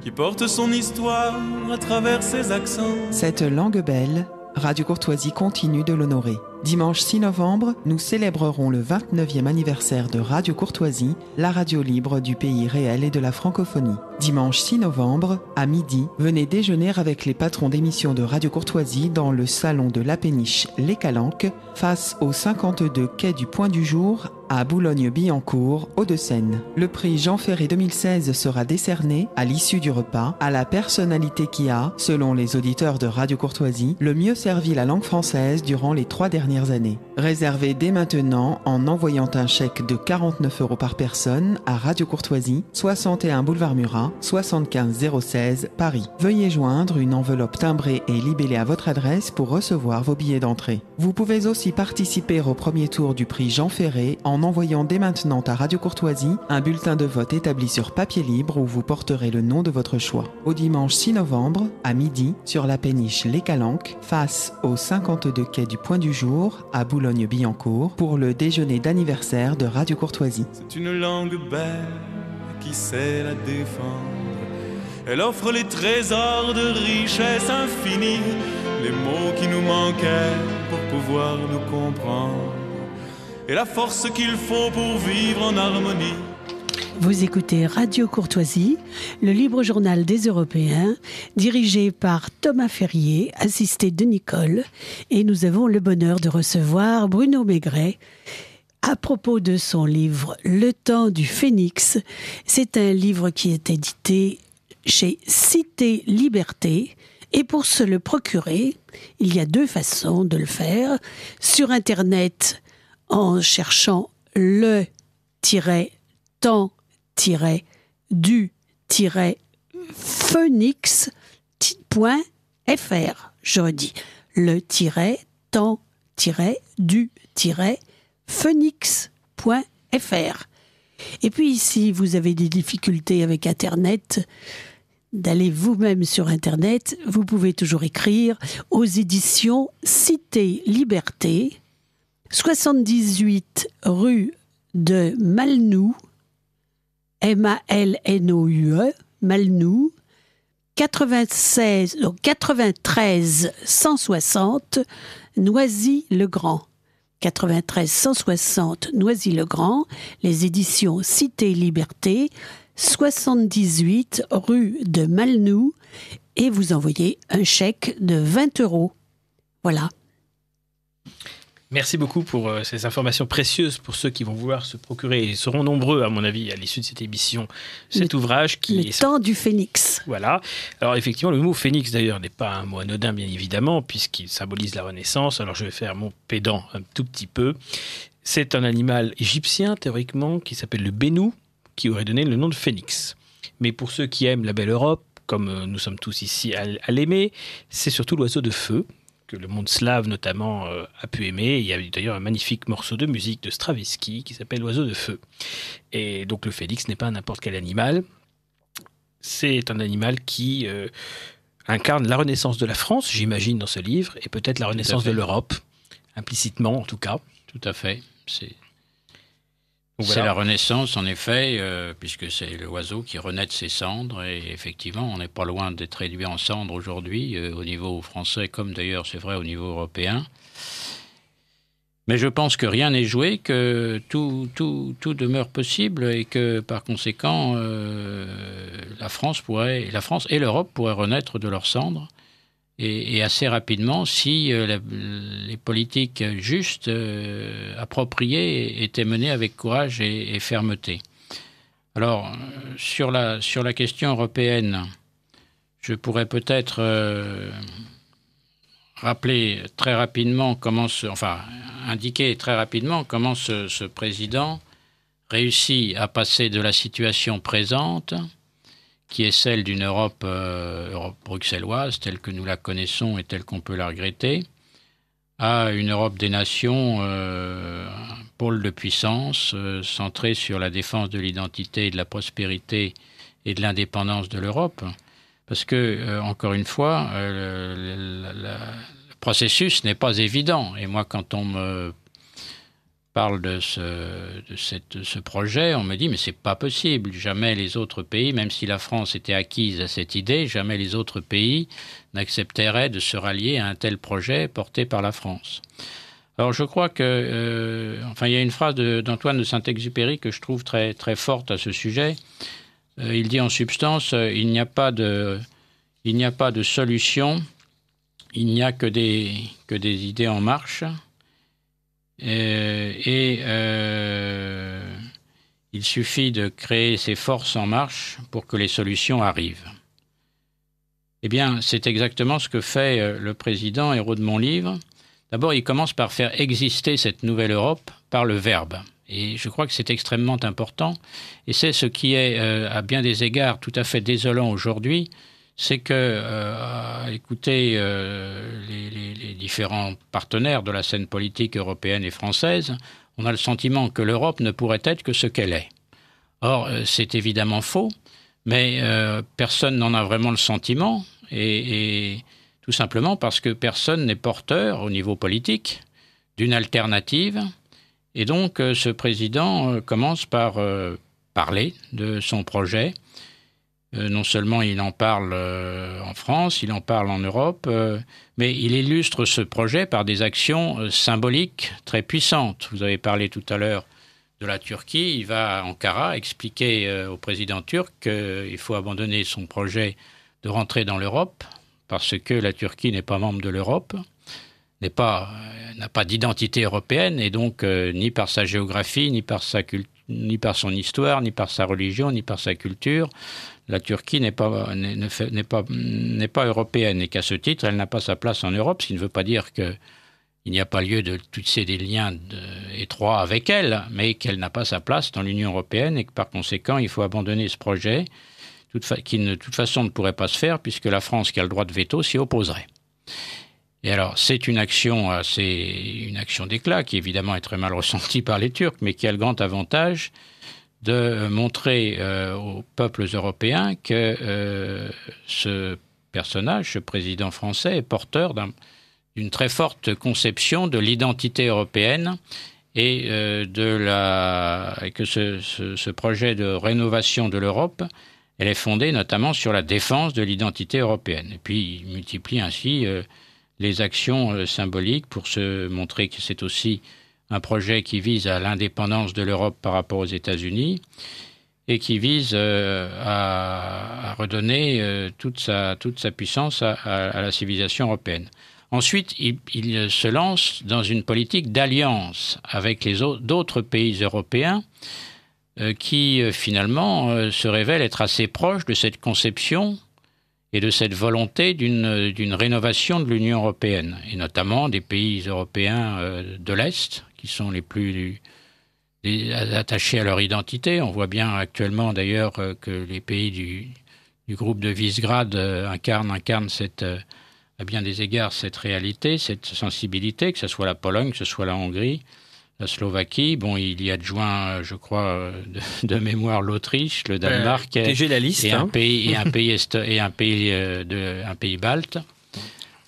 qui porte son histoire à travers ses accents. Cette langue belle, Radio Courtoisie continue de l'honorer. Dimanche 6 novembre, nous célébrerons le 29e anniversaire de Radio Courtoisie, la radio libre du pays réel et de la francophonie. Dimanche 6 novembre, à midi, venez déjeuner avec les patrons d'émissions de Radio Courtoisie dans le salon de la péniche Les Calanques, face au 52 quai du Point du Jour à Boulogne-Billancourt, Hauts-de-Seine. Le prix Jean Ferré 2016 sera décerné à l'issue du repas à la personnalité qui a, selon les auditeurs de Radio Courtoisie, le mieux servi la langue française durant les trois dernières années. Réservez dès maintenant en envoyant un chèque de 49 euros par personne à Radio Courtoisie, 61 Boulevard Murat, 75 016 Paris. Veuillez joindre une enveloppe timbrée et libellée à votre adresse pour recevoir vos billets d'entrée. Vous pouvez aussi participer au premier tour du prix Jean Ferré en envoyant dès maintenant à Radio Courtoisie un bulletin de vote établi sur papier libre où vous porterez le nom de votre choix. Au dimanche 6 novembre, à midi, sur la péniche Les Calanques, face au 52 quai du Point du Jour, à Boulogne-Billancourt, pour le déjeuner d'anniversaire de Radio Courtoisie. C'est une langue belle qui sait la défendre. Elle offre les trésors de richesses infinies les mots qui nous manquaient pour pouvoir nous comprendre, et la force qu'il faut pour vivre en harmonie. Vous écoutez Radio Courtoisie, le libre journal des Européens, dirigé par Thomas Ferrier, assisté de Nicole, et nous avons le bonheur de recevoir Bruno Maigret. À propos de son livre Le temps du phénix, c'est un livre qui est édité chez Cité Liberté. Et pour se le procurer, il y a deux façons de le faire. Sur Internet, en cherchant le-temps du phoenix.fr. Je redis le temps du phoenix.fr. Et puis si vous avez des difficultés avec Internet, d'aller vous-même sur Internet, vous pouvez toujours écrire aux éditions Cité Liberté, 78 rue de Malnoux M-A-L-N-O-U-E, Malnou, 96, 93 160, Noisy-le-Grand. 93 160, Noisy-le-Grand, les éditions Cité Liberté, 78 rue de Malnou, et vous envoyez un chèque de 20 euros. Voilà. Merci beaucoup pour euh, ces informations précieuses pour ceux qui vont vouloir se procurer et seront nombreux, à mon avis, à l'issue de cette émission, cet ouvrage qui est. Le temps du phénix. Voilà. Alors, effectivement, le mot phénix, d'ailleurs, n'est pas un mot anodin, bien évidemment, puisqu'il symbolise la Renaissance. Alors, je vais faire mon pédant un tout petit peu. C'est un animal égyptien, théoriquement, qui s'appelle le bénou, qui aurait donné le nom de phénix. Mais pour ceux qui aiment la belle Europe, comme euh, nous sommes tous ici à l'aimer, c'est surtout l'oiseau de feu, que le monde slave notamment euh, a pu aimer. Il y a d'ailleurs un magnifique morceau de musique de Stravinsky qui s'appelle Oiseau de feu. Et donc le félix n'est pas n'importe quel animal. C'est un animal qui euh, incarne la renaissance de la France, j'imagine, dans ce livre, et peut-être la renaissance de l'Europe, implicitement en tout cas. Tout à fait. C'est c'est la renaissance, en effet, euh, puisque c'est l'oiseau qui renaît de ses cendres. Et effectivement, on n'est pas loin d'être réduit en cendres aujourd'hui, euh, au niveau français, comme d'ailleurs, c'est vrai, au niveau européen. Mais je pense que rien n'est joué, que tout, demeure possible et que, par conséquent, euh, la, France pourrait, la France et l'Europe pourraient renaître de leurs cendres et, assez rapidement si euh, les politiques justes, euh, appropriées, étaient menées avec courage et, fermeté. Alors, euh, sur la, question européenne, je pourrais peut-être rappeler très rapidement comment ce, enfin, indiquer très rapidement comment ce président réussit à passer de la situation présente qui est celle d'une euh, Europe, bruxelloise, telle que nous la connaissons et telle qu'on peut la regretter, à une Europe des nations, euh, un pôle de puissance euh, centré sur la défense de l'identité et de la prospérité et de l'indépendance de l'Europe. Parce que, encore une fois, le, le processus n'est pas évident. Et moi, quand on me parle de ce, projet, on me dit mais c'est pas possible. Jamais les autres pays, même si la France était acquise à cette idée, jamais les autres pays n'accepteraient de se rallier à un tel projet porté par la France. Alors je crois que, euh, enfin, il y a une phrase d'Antoine de, Saint-Exupéry que je trouve très très forte à ce sujet. Euh, il dit en substance, euh, il n'y a pas de, il n'y a pas de solution, il n'y a que que des idées en marche. Euh, et euh, il suffit de créer ces forces en marche pour que les solutions arrivent. Eh bien, c'est exactement ce que fait euh, le président, héros de mon livre. D'abord, il commence par faire exister cette nouvelle Europe par le verbe. Et je crois que c'est extrêmement important. Et c'est ce qui est, à bien des égards, tout à fait désolant aujourd'hui, c'est que, euh, écoutez, euh, les, différents partenaires de la scène politique européenne et française, on a le sentiment que l'Europe ne pourrait être que ce qu'elle est. Or, euh, c'est évidemment faux, mais personne n'en a vraiment le sentiment, et, tout simplement parce que personne n'est porteur au niveau politique d'une alternative, et donc ce président commence par parler de son projet euh, non seulement il en parle euh, en France, il en parle en Europe, euh, mais il illustre ce projet par des actions symboliques très puissantes. Vous avez parlé tout à l'heure de la Turquie. Il va à Ankara expliquer au président turc qu'il faut abandonner son projet de rentrer dans l'Europe parce que la Turquie n'est pas membre de l'Europe, n'est pas n'a pas d'identité européenne et donc ni par sa géographie, ni par sa culture ni par son histoire, ni par sa religion, ni par sa culture, la Turquie n'est pas, n'est, pas, n'est pas européenne et qu'à ce titre, elle n'a pas sa place en Europe, ce qui ne veut pas dire qu'il n'y a pas lieu de tisser des liens étroits avec elle, mais qu'elle n'a pas sa place dans l'Union européenne et que par conséquent, il faut abandonner ce projet toute qui de toute façon ne pourrait pas se faire puisque la France, qui a le droit de veto, s'y opposerait. Et alors, c'est une action assez, euh, une action d'éclat qui évidemment est très mal ressentie [LAUGHS] par les Turcs, mais qui a le grand avantage de montrer euh, aux peuples européens que euh, ce personnage, ce président français, est porteur d'une très forte conception de l'identité européenne et euh, de la que ce, ce, projet de rénovation de l'Europe elle est fondée notamment sur la défense de l'identité européenne. Et puis il multiplie ainsi les actions symboliques pour se montrer que c'est aussi un projet qui vise à l'indépendance de l'Europe par rapport aux États-Unis et qui vise euh, à, redonner euh, toute, sa, toute sa puissance à, la civilisation européenne. Ensuite, il, se lance dans une politique d'alliance avec les d'autres pays européens euh, qui finalement se révèlent être assez proches de cette conception et de cette volonté d'une rénovation de l'Union européenne, et notamment des pays européens de l'Est, qui sont les plus attachés à leur identité. On voit bien actuellement d'ailleurs euh, que les pays du, groupe de Visegrad euh, incarnent, cette, euh, à bien des égards cette réalité, cette sensibilité, que ce soit la Pologne, que ce soit la Hongrie, la Slovaquie. Bon, il y adjoint, je crois, de, mémoire l'Autriche, le Danemark. et, un pays, de, un pays balte,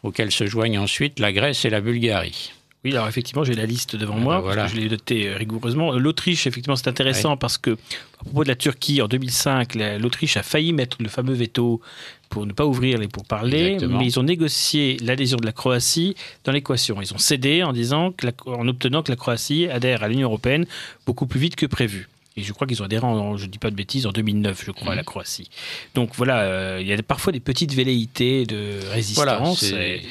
auquel se joignent ensuite la Grèce et la Bulgarie. Oui, alors effectivement, j'ai la liste devant moi, ben je l'ai notée euh, rigoureusement. L'Autriche, effectivement, c'est intéressant parce que, à propos de la Turquie, en 2005, l'Autriche a failli mettre le fameux veto pour ne pas ouvrir les pourparlers, mais ils ont négocié l'adhésion de la Croatie dans l'équation. Ils ont cédé en, disant en obtenant que la Croatie adhère à l'Union européenne beaucoup plus vite que prévu. Et je crois qu'ils ont adhéré, je ne dis pas de bêtises, en 2009, je crois, à la mmh. Croatie. Donc voilà, euh, il y a parfois des petites velléités de résistance. et,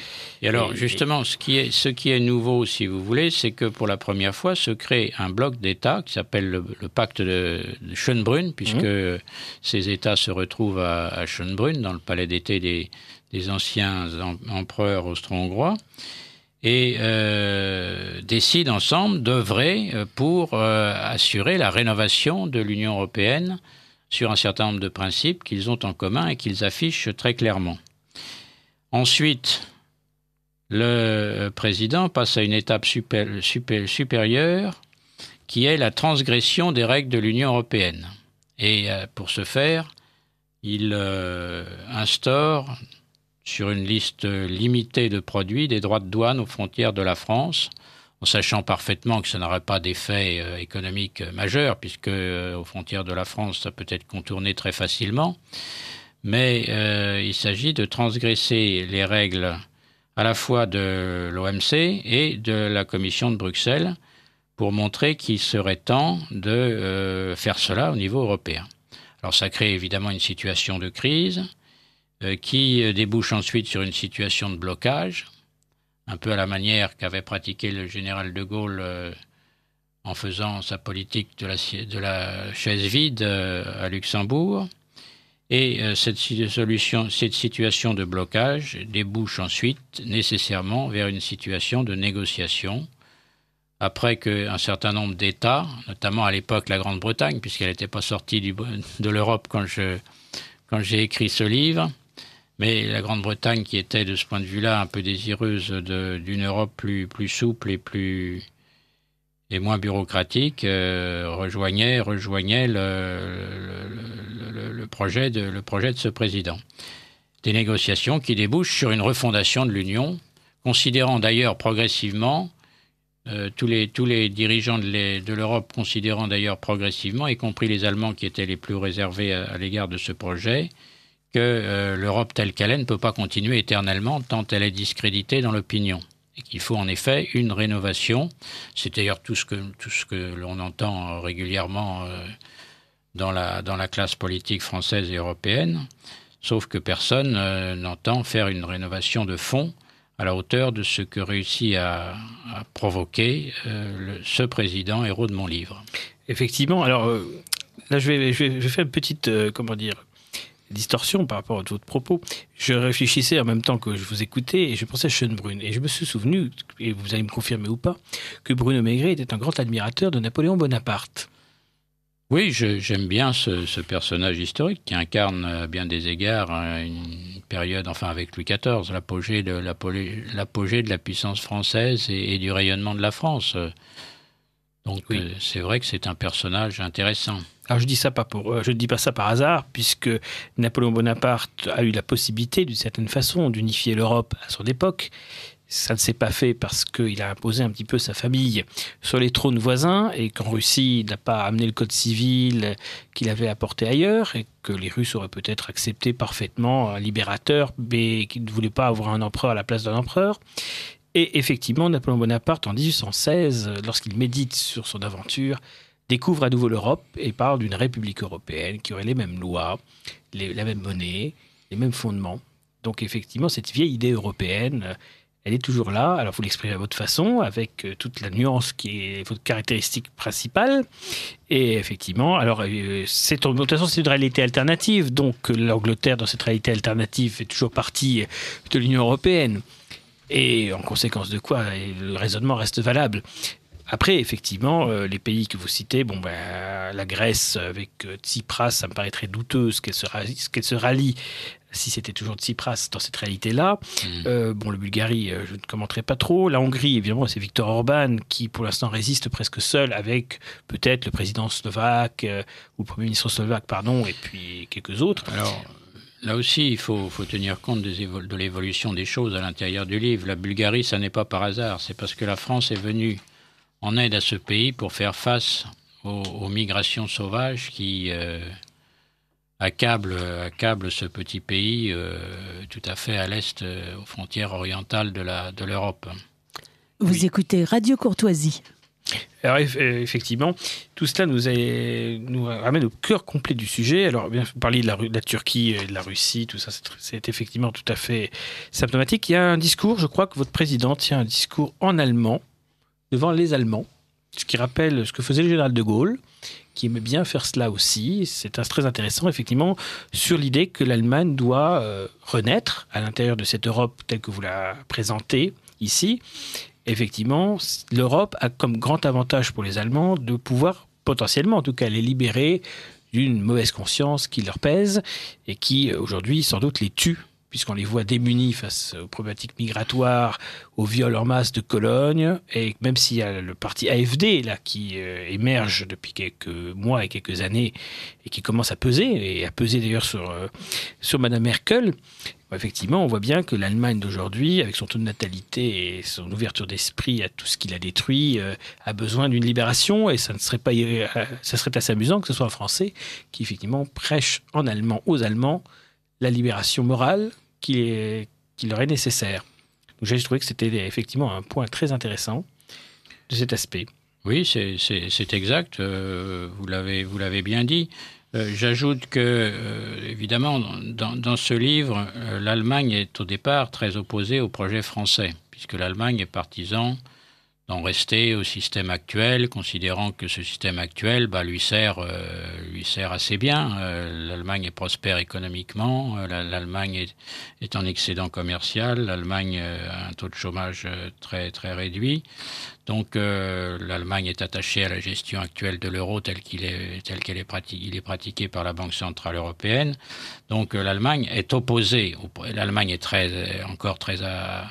alors, justement, ce qui, est, nouveau, si vous voulez, c'est que pour la première fois se crée un bloc d'États qui s'appelle le, pacte de, Schönbrunn, puisque mmh. ces États se retrouvent à, à Schönbrunn, dans le palais d'été des anciens empereurs austro-hongrois et euh, décident ensemble d'œuvrer euh, pour euh, assurer la rénovation de l'Union européenne sur un certain nombre de principes qu'ils ont en commun et qu'ils affichent très clairement. Ensuite, le président passe à une étape supérieure qui est la transgression des règles de l'Union européenne. Et pour ce faire, il instaure sur une liste limitée de produits des droits de douane aux frontières de la France, en sachant parfaitement que ça n'aurait pas d'effet euh, économique majeur, puisque euh, aux frontières de la France, ça peut être contourné très facilement. Mais euh, il s'agit de transgresser les règles à la fois de l'OMC et de la Commission de Bruxelles pour montrer qu'il serait temps de faire cela au niveau européen. Alors ça crée évidemment une situation de crise euh, qui euh, débouche ensuite sur une situation de blocage, un peu à la manière qu'avait pratiqué le général de Gaulle euh, en faisant sa politique de la, de la chaise vide à Luxembourg. Et cette, cette situation de blocage débouche ensuite nécessairement vers une situation de négociation, après qu'un certain nombre d'États, notamment à l'époque la Grande-Bretagne, puisqu'elle n'était pas sortie du, de l'Europe quand, quand j'ai écrit ce livre, mais la Grande-Bretagne, qui était de ce point de vue-là un peu désireuse d'une Europe plus, souple et et moins bureaucratique, euh, rejoignait, le, projet de, le projet de ce président. Des négociations qui débouchent sur une refondation de l'Union, considérant d'ailleurs progressivement euh, tous, les, dirigeants de l'Europe considérant d'ailleurs progressivement, y compris les Allemands qui étaient les plus réservés à l'égard de ce projet, que euh, l'Europe telle qu'elle est ne peut pas continuer éternellement tant elle est discréditée dans l'opinion. Et qu'il faut en effet une rénovation. C'est d'ailleurs tout ce que, tout ce que l'on entend euh, régulièrement euh, dans, la, dans la classe politique française et européenne, sauf que personne n'entend faire une rénovation de fond à la hauteur de ce que réussit à, provoquer ce président héros de mon livre. Effectivement, alors là je vais, je vais, je vais faire une petite, comment dire, distorsion par rapport à votre propos. Je réfléchissais en même temps que je vous écoutais et je pensais à Brune. Et je me suis souvenu, et vous allez me confirmer ou pas, que Bruno Maigret était un grand admirateur de Napoléon Bonaparte. Oui, j'aime bien ce, personnage historique qui incarne à euh, bien des égards euh, une période, enfin avec Louis XIV, l'apogée de, de la puissance française et, du rayonnement de la France. Euh, donc c'est vrai que c'est un personnage intéressant. Alors je dis ça pas euh, dis pas ça par hasard, puisque Napoléon Bonaparte a eu la possibilité, d'une certaine façon, d'unifier l'Europe à son époque. Ça ne s'est pas fait parce qu'il a imposé un petit peu sa famille sur les trônes voisins et qu'en Russie, il n'a pas amené le code civil qu'il avait apporté ailleurs et que les Russes auraient peut-être accepté parfaitement un libérateur, mais qu'il ne voulait pas avoir un empereur à la place d'un empereur. Et effectivement, Napoléon Bonaparte, en 1816, lorsqu'il médite sur son aventure, découvre à nouveau l'Europe et parle d'une République européenne qui aurait les mêmes lois, la même monnaie, les mêmes fondements. Donc effectivement, cette vieille idée européenne, euh, elle est toujours là. Alors vous l'exprimez à votre façon, avec euh, toute la nuance qui est votre caractéristique principale. Et effectivement, alors euh, c'est de toute façon c'est une réalité alternative. Donc l'Angleterre dans cette réalité alternative est toujours partie de l'Union européenne. Et en conséquence de quoi, le raisonnement reste valable. Après, effectivement, euh, les pays que vous citez, bon, ben, la Grèce avec euh, Tsipras, ça me paraît très douteuse ce qu'elle se, se rallie si c'était toujours Tsipras dans cette réalité-là. Hmm. Euh, bon, le Bulgarie, je ne commenterai pas trop. La Hongrie, évidemment, c'est Viktor Orban qui, pour l'instant, résiste presque seul avec peut-être le président slovaque ou le premier ministre slovaque, pardon, et puis quelques autres. Alors. Là aussi, il faut, tenir compte des de l'évolution des choses à l'intérieur du livre. La Bulgarie, ça n'est pas par hasard, c'est parce que la France est venue en aide à ce pays pour faire face aux, migrations sauvages qui euh, accablent, ce petit pays euh, tout à fait à l'est, euh, aux frontières orientales de l'Europe. Vous écoutez Radio Courtoisie. Alors effectivement, tout cela nous, ramène au cœur complet du sujet. Alors bien, vous de la, de la Turquie, et de la Russie, tout ça, c'est effectivement tout à fait symptomatique. Il y a un discours, je crois que votre président tient un discours en allemand devant les Allemands, ce qui rappelle ce que faisait le général de Gaulle, qui aimait bien faire cela aussi. C'est très intéressant, effectivement, sur l'idée que l'Allemagne doit euh, renaître à l'intérieur de cette Europe telle que vous la présentez ici. Effectivement, l'Europe a comme grand avantage pour les Allemands de pouvoir potentiellement, en tout cas, les libérer d'une mauvaise conscience qui leur pèse et qui, euh, aujourd'hui, sans doute, les tue puisqu'on les voit démunis face aux problématiques migratoires, aux viols en masse de Cologne, et même s'il y a le parti AFD là qui euh, émerge depuis quelques mois et quelques années et qui commence à peser et à peser d'ailleurs sur Mme euh, sur Madame Merkel, bah, effectivement, on voit bien que l'Allemagne d'aujourd'hui, avec son taux de natalité et son ouverture d'esprit à tout ce qu'il a détruit, euh, a besoin d'une libération. Et ça ne serait pas, ça serait assez amusant que ce soit un Français qui effectivement prêche en allemand aux Allemands la libération morale qui, leur est nécessaire. j'ai trouvé que c'était effectivement un point très intéressant de cet aspect. Oui, c'est exact. Euh, vous l'avez bien dit. Euh, j'ajoute que, euh, évidemment, dans, dans, ce livre, l'Allemagne est au départ très opposée au projet français, puisque l'Allemagne est partisan d'en rester au système actuel, considérant que ce système actuel bah, lui, sert, euh, lui sert assez bien. Euh, L'Allemagne est prospère économiquement, euh, l'Allemagne est, en excédent commercial, l'Allemagne a un taux de chômage très, très réduit. Donc l'Allemagne est attachée à la gestion actuelle de l'euro telle qu'il est, pratiqué qu'elle est, est par la Banque Centrale Européenne. Donc l'Allemagne est opposée, l'Allemagne est très, encore très... À,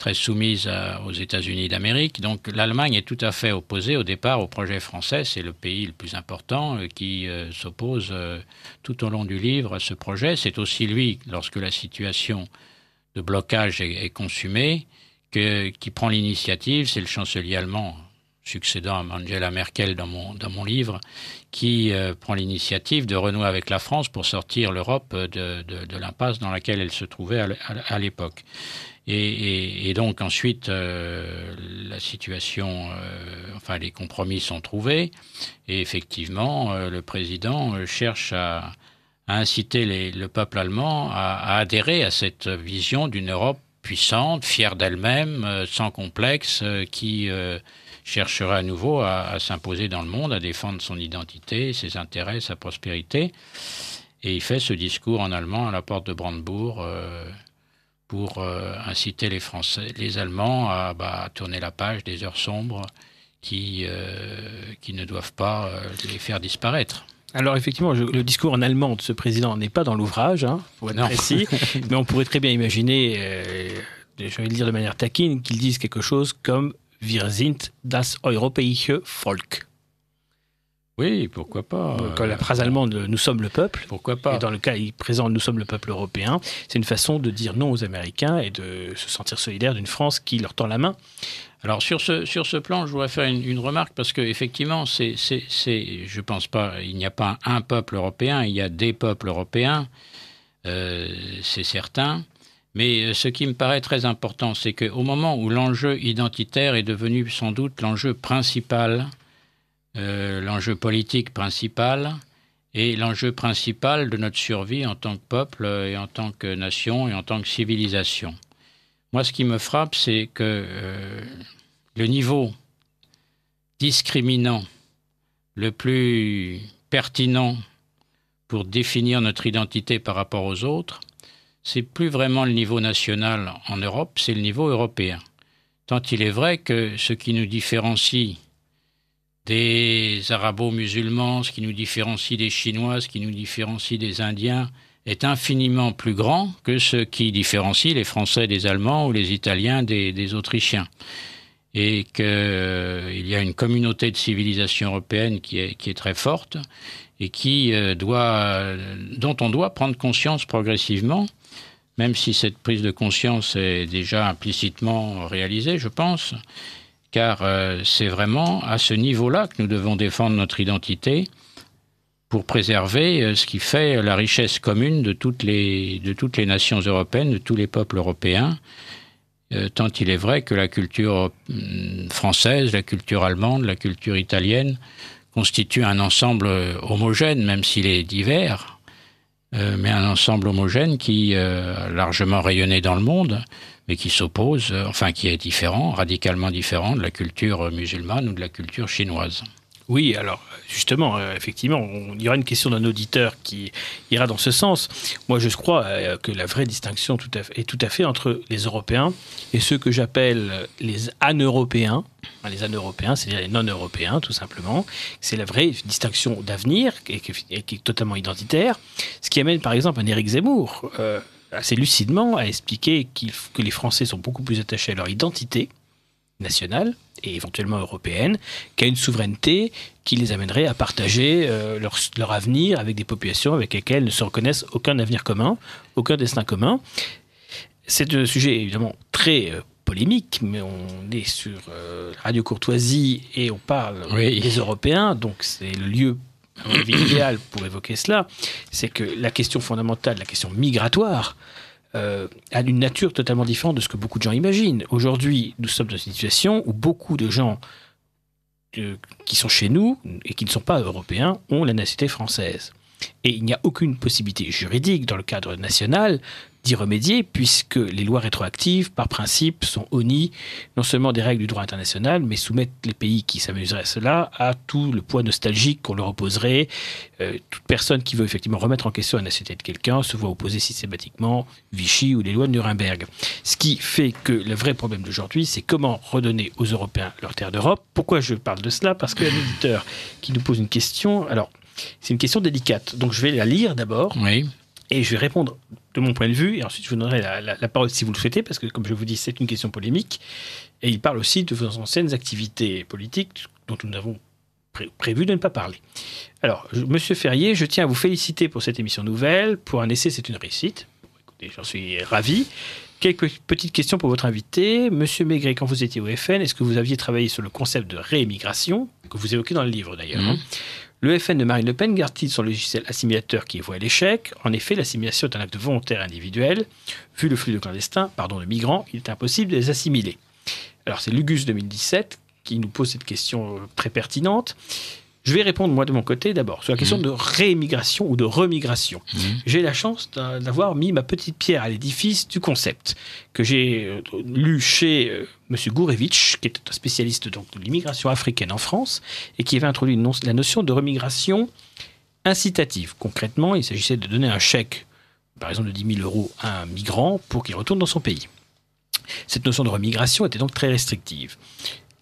très soumise aux États-Unis d'Amérique. Donc l'Allemagne est tout à fait opposée au départ au projet français. C'est le pays le plus important euh, qui euh, s'oppose euh, tout au long du livre à ce projet. C'est aussi lui, lorsque la situation de blocage est, consumée, que, qui prend l'initiative. C'est le chancelier allemand succédant à Angela Merkel dans mon, dans mon livre, qui prend l'initiative de renouer avec la France pour sortir l'Europe de, de l'impasse dans laquelle elle se trouvait à l'époque. Et, donc ensuite, euh, la situation, euh, enfin les compromis sont trouvés. Et effectivement, euh, le président cherche à, inciter le peuple allemand à, adhérer à cette vision d'une Europe puissante, fière d'elle-même, sans complexe, qui cherchera à nouveau à, s'imposer dans le monde, à défendre son identité, ses intérêts, sa prospérité. Et il fait ce discours en allemand à la porte de Brandebourg pour euh, inciter les Français, les Allemands bah, à, tourner la page des heures sombres qui, euh, qui ne doivent pas euh, les faire disparaître. Alors effectivement, le discours en allemand de ce président n'est pas dans l'ouvrage, hein, précis, [LAUGHS] mais on pourrait très bien imaginer, je vais le dire de manière taquine, qu'ils disent quelque chose comme Wir sind das europäische Volk. Oui, pourquoi pas. Euh, quand la phrase allemande, euh, nous sommes le peuple. Pourquoi pas. Et dans le cas présent, nous sommes le peuple européen. C'est une façon de dire non aux Américains et de se sentir solidaire d'une France qui leur tend la main. Alors sur ce, sur ce plan, je voudrais faire une, remarque parce qu'effectivement, c'est, c'est, je pense pas, il n'y a pas un peuple européen, il y a des peuples européens, euh, c'est certain. Mais ce qui me paraît très important, c'est qu'au moment où l'enjeu identitaire est devenu sans doute l'enjeu principal euh, l'enjeu politique principal et l'enjeu principal de notre survie en tant que peuple et en tant que nation et en tant que civilisation. Moi, ce qui me frappe, c'est que euh, le niveau discriminant le plus pertinent pour définir notre identité par rapport aux autres, c'est plus vraiment le niveau national en Europe, c'est le niveau européen. Tant il est vrai que ce qui nous différencie des arabo-musulmans, ce qui nous différencie des Chinois, ce qui nous différencie des Indiens, est infiniment plus grand que ce qui différencie les Français des Allemands ou les Italiens des, Autrichiens. Et qu'il euh, y a une communauté de civilisation européenne qui est, très forte et qui, euh, doit, dont on doit prendre conscience progressivement même si cette prise de conscience est déjà implicitement réalisée, je pense, car euh, c'est vraiment à ce niveau-là que nous devons défendre notre identité pour préserver euh, ce qui fait la richesse commune de toutes les, de toutes les nations européennes, de tous les peuples européens, euh, tant il est vrai que la culture hum, française, la culture allemande, la culture italienne constituent un ensemble homogène, même s'il est divers, mais un ensemble homogène qui, largement rayonné dans le monde, mais qui s'oppose, euh, enfin qui est différent, radicalement différent de la culture euh, musulmane ou de la culture chinoise. Oui, alors justement, euh, effectivement, il y aura une question d'un auditeur qui ira dans ce sens. Moi, je crois que la vraie distinction tout à est tout à fait entre les Européens et ceux que j'appelle les an-européens. les an-européens, c'est-à-dire les non-européens, tout simplement. C'est la vraie distinction d'avenir et, qui est totalement identitaire. Ce qui amène, par exemple, un Éric Zemmour assez lucidement à expliquer que les Français sont beaucoup plus attachés à leur identité nationale et éventuellement européenne qu'à une souveraineté qui les amènerait à partager euh, leur, avenir avec des populations avec lesquelles ne se reconnaissent aucun avenir commun, aucun destin commun. C'est un sujet évidemment très euh, polémique, mais on est sur euh, Radio Courtoisie et on parle des Européens, donc c'est le lieu mon avis pour évoquer cela, c'est que la question fondamentale, la question migratoire, euh, a une nature totalement différente de ce que beaucoup de gens imaginent. Aujourd'hui, nous sommes dans une situation où beaucoup de gens euh, qui sont chez nous et qui ne sont pas européens ont la nationalité française. Et il n'y a aucune possibilité juridique dans le cadre national d'y remédier, puisque les lois rétroactives, par principe, sont honnies non seulement des règles du droit international, mais soumettent les pays qui s'amuseraient à cela à tout le poids nostalgique qu'on leur opposerait. Euh, toute personne qui veut effectivement remettre en question la nationalité de quelqu'un se voit opposer systématiquement Vichy ou les lois de Nuremberg. Ce qui fait que le vrai problème d'aujourd'hui, c'est comment redonner aux Européens leur terre d'Europe. Pourquoi je parle de cela Parce qu'il y a un éditeur qui nous pose une question. Alors, c'est une question délicate. Donc je vais la lire d'abord. Oui. Et je vais répondre de mon point de vue, et ensuite je vous donnerai la, parole si vous le souhaitez, parce que comme je vous dis, c'est une question polémique, et il parle aussi de vos anciennes activités politiques dont nous avons prévu de ne pas parler. Alors, M. Monsieur Ferrier, je tiens à vous féliciter pour cette émission nouvelle. Pour un essai, c'est une réussite. Écoutez, j'en suis ravi. Quelques petites questions pour votre invité. Monsieur Maigret, quand vous étiez au FN, est-ce que vous aviez travaillé sur le concept de réémigration, que vous évoquez dans le livre d'ailleurs mhm. hein le FN de Marine Le Pen garde-t-il son logiciel assimilateur qui est à l'échec En effet, l'assimilation est un acte volontaire individuel. Vu le flux de clandestins, pardon, de migrants, il est impossible de les assimiler. Alors c'est Lugus 2017 qui nous pose cette question euh, très pertinente. Je vais répondre, moi, de mon côté, d'abord, sur la question mmh. de réémigration ou de remigration. Mmh. J'ai la chance d'avoir mis ma petite pierre à l'édifice du concept que j'ai euh, lu chez euh, M. Gourevitch, qui est un spécialiste donc, de l'immigration africaine en France, et qui avait introduit la notion de remigration incitative. Concrètement, il s'agissait de donner un chèque, par exemple de 10 000 euros, à un migrant pour qu'il retourne dans son pays. Cette notion de remigration était donc très restrictive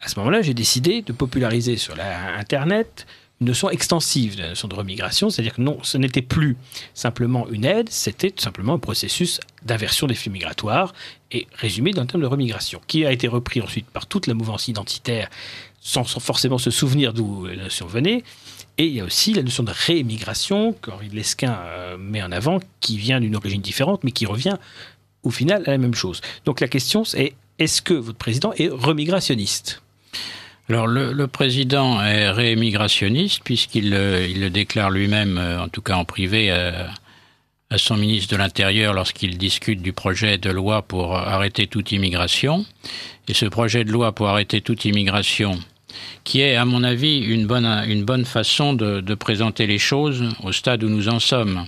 à ce moment-là, j'ai décidé de populariser sur l'Internet Internet une notion extensive de la notion de remigration, c'est-à-dire que non, ce n'était plus simplement une aide, c'était tout simplement un processus d'inversion des flux migratoires et résumé dans le terme de remigration, qui a été repris ensuite par toute la mouvance identitaire sans, forcément se souvenir d'où la notion venait. Et il y a aussi la notion de réémigration qu'Henri Lesquin euh, met en avant, qui vient d'une origine différente, mais qui revient au final à la même chose. Donc la question est, est-ce que votre président est remigrationniste alors le, président est réémigrationniste puisqu'il euh, le déclare lui-même, euh, en tout cas en privé, euh, à, son ministre de l'Intérieur lorsqu'il discute du projet de loi pour arrêter toute immigration. Et ce projet de loi pour arrêter toute immigration, qui est à mon avis une bonne, une bonne façon de, présenter les choses au stade où nous en sommes.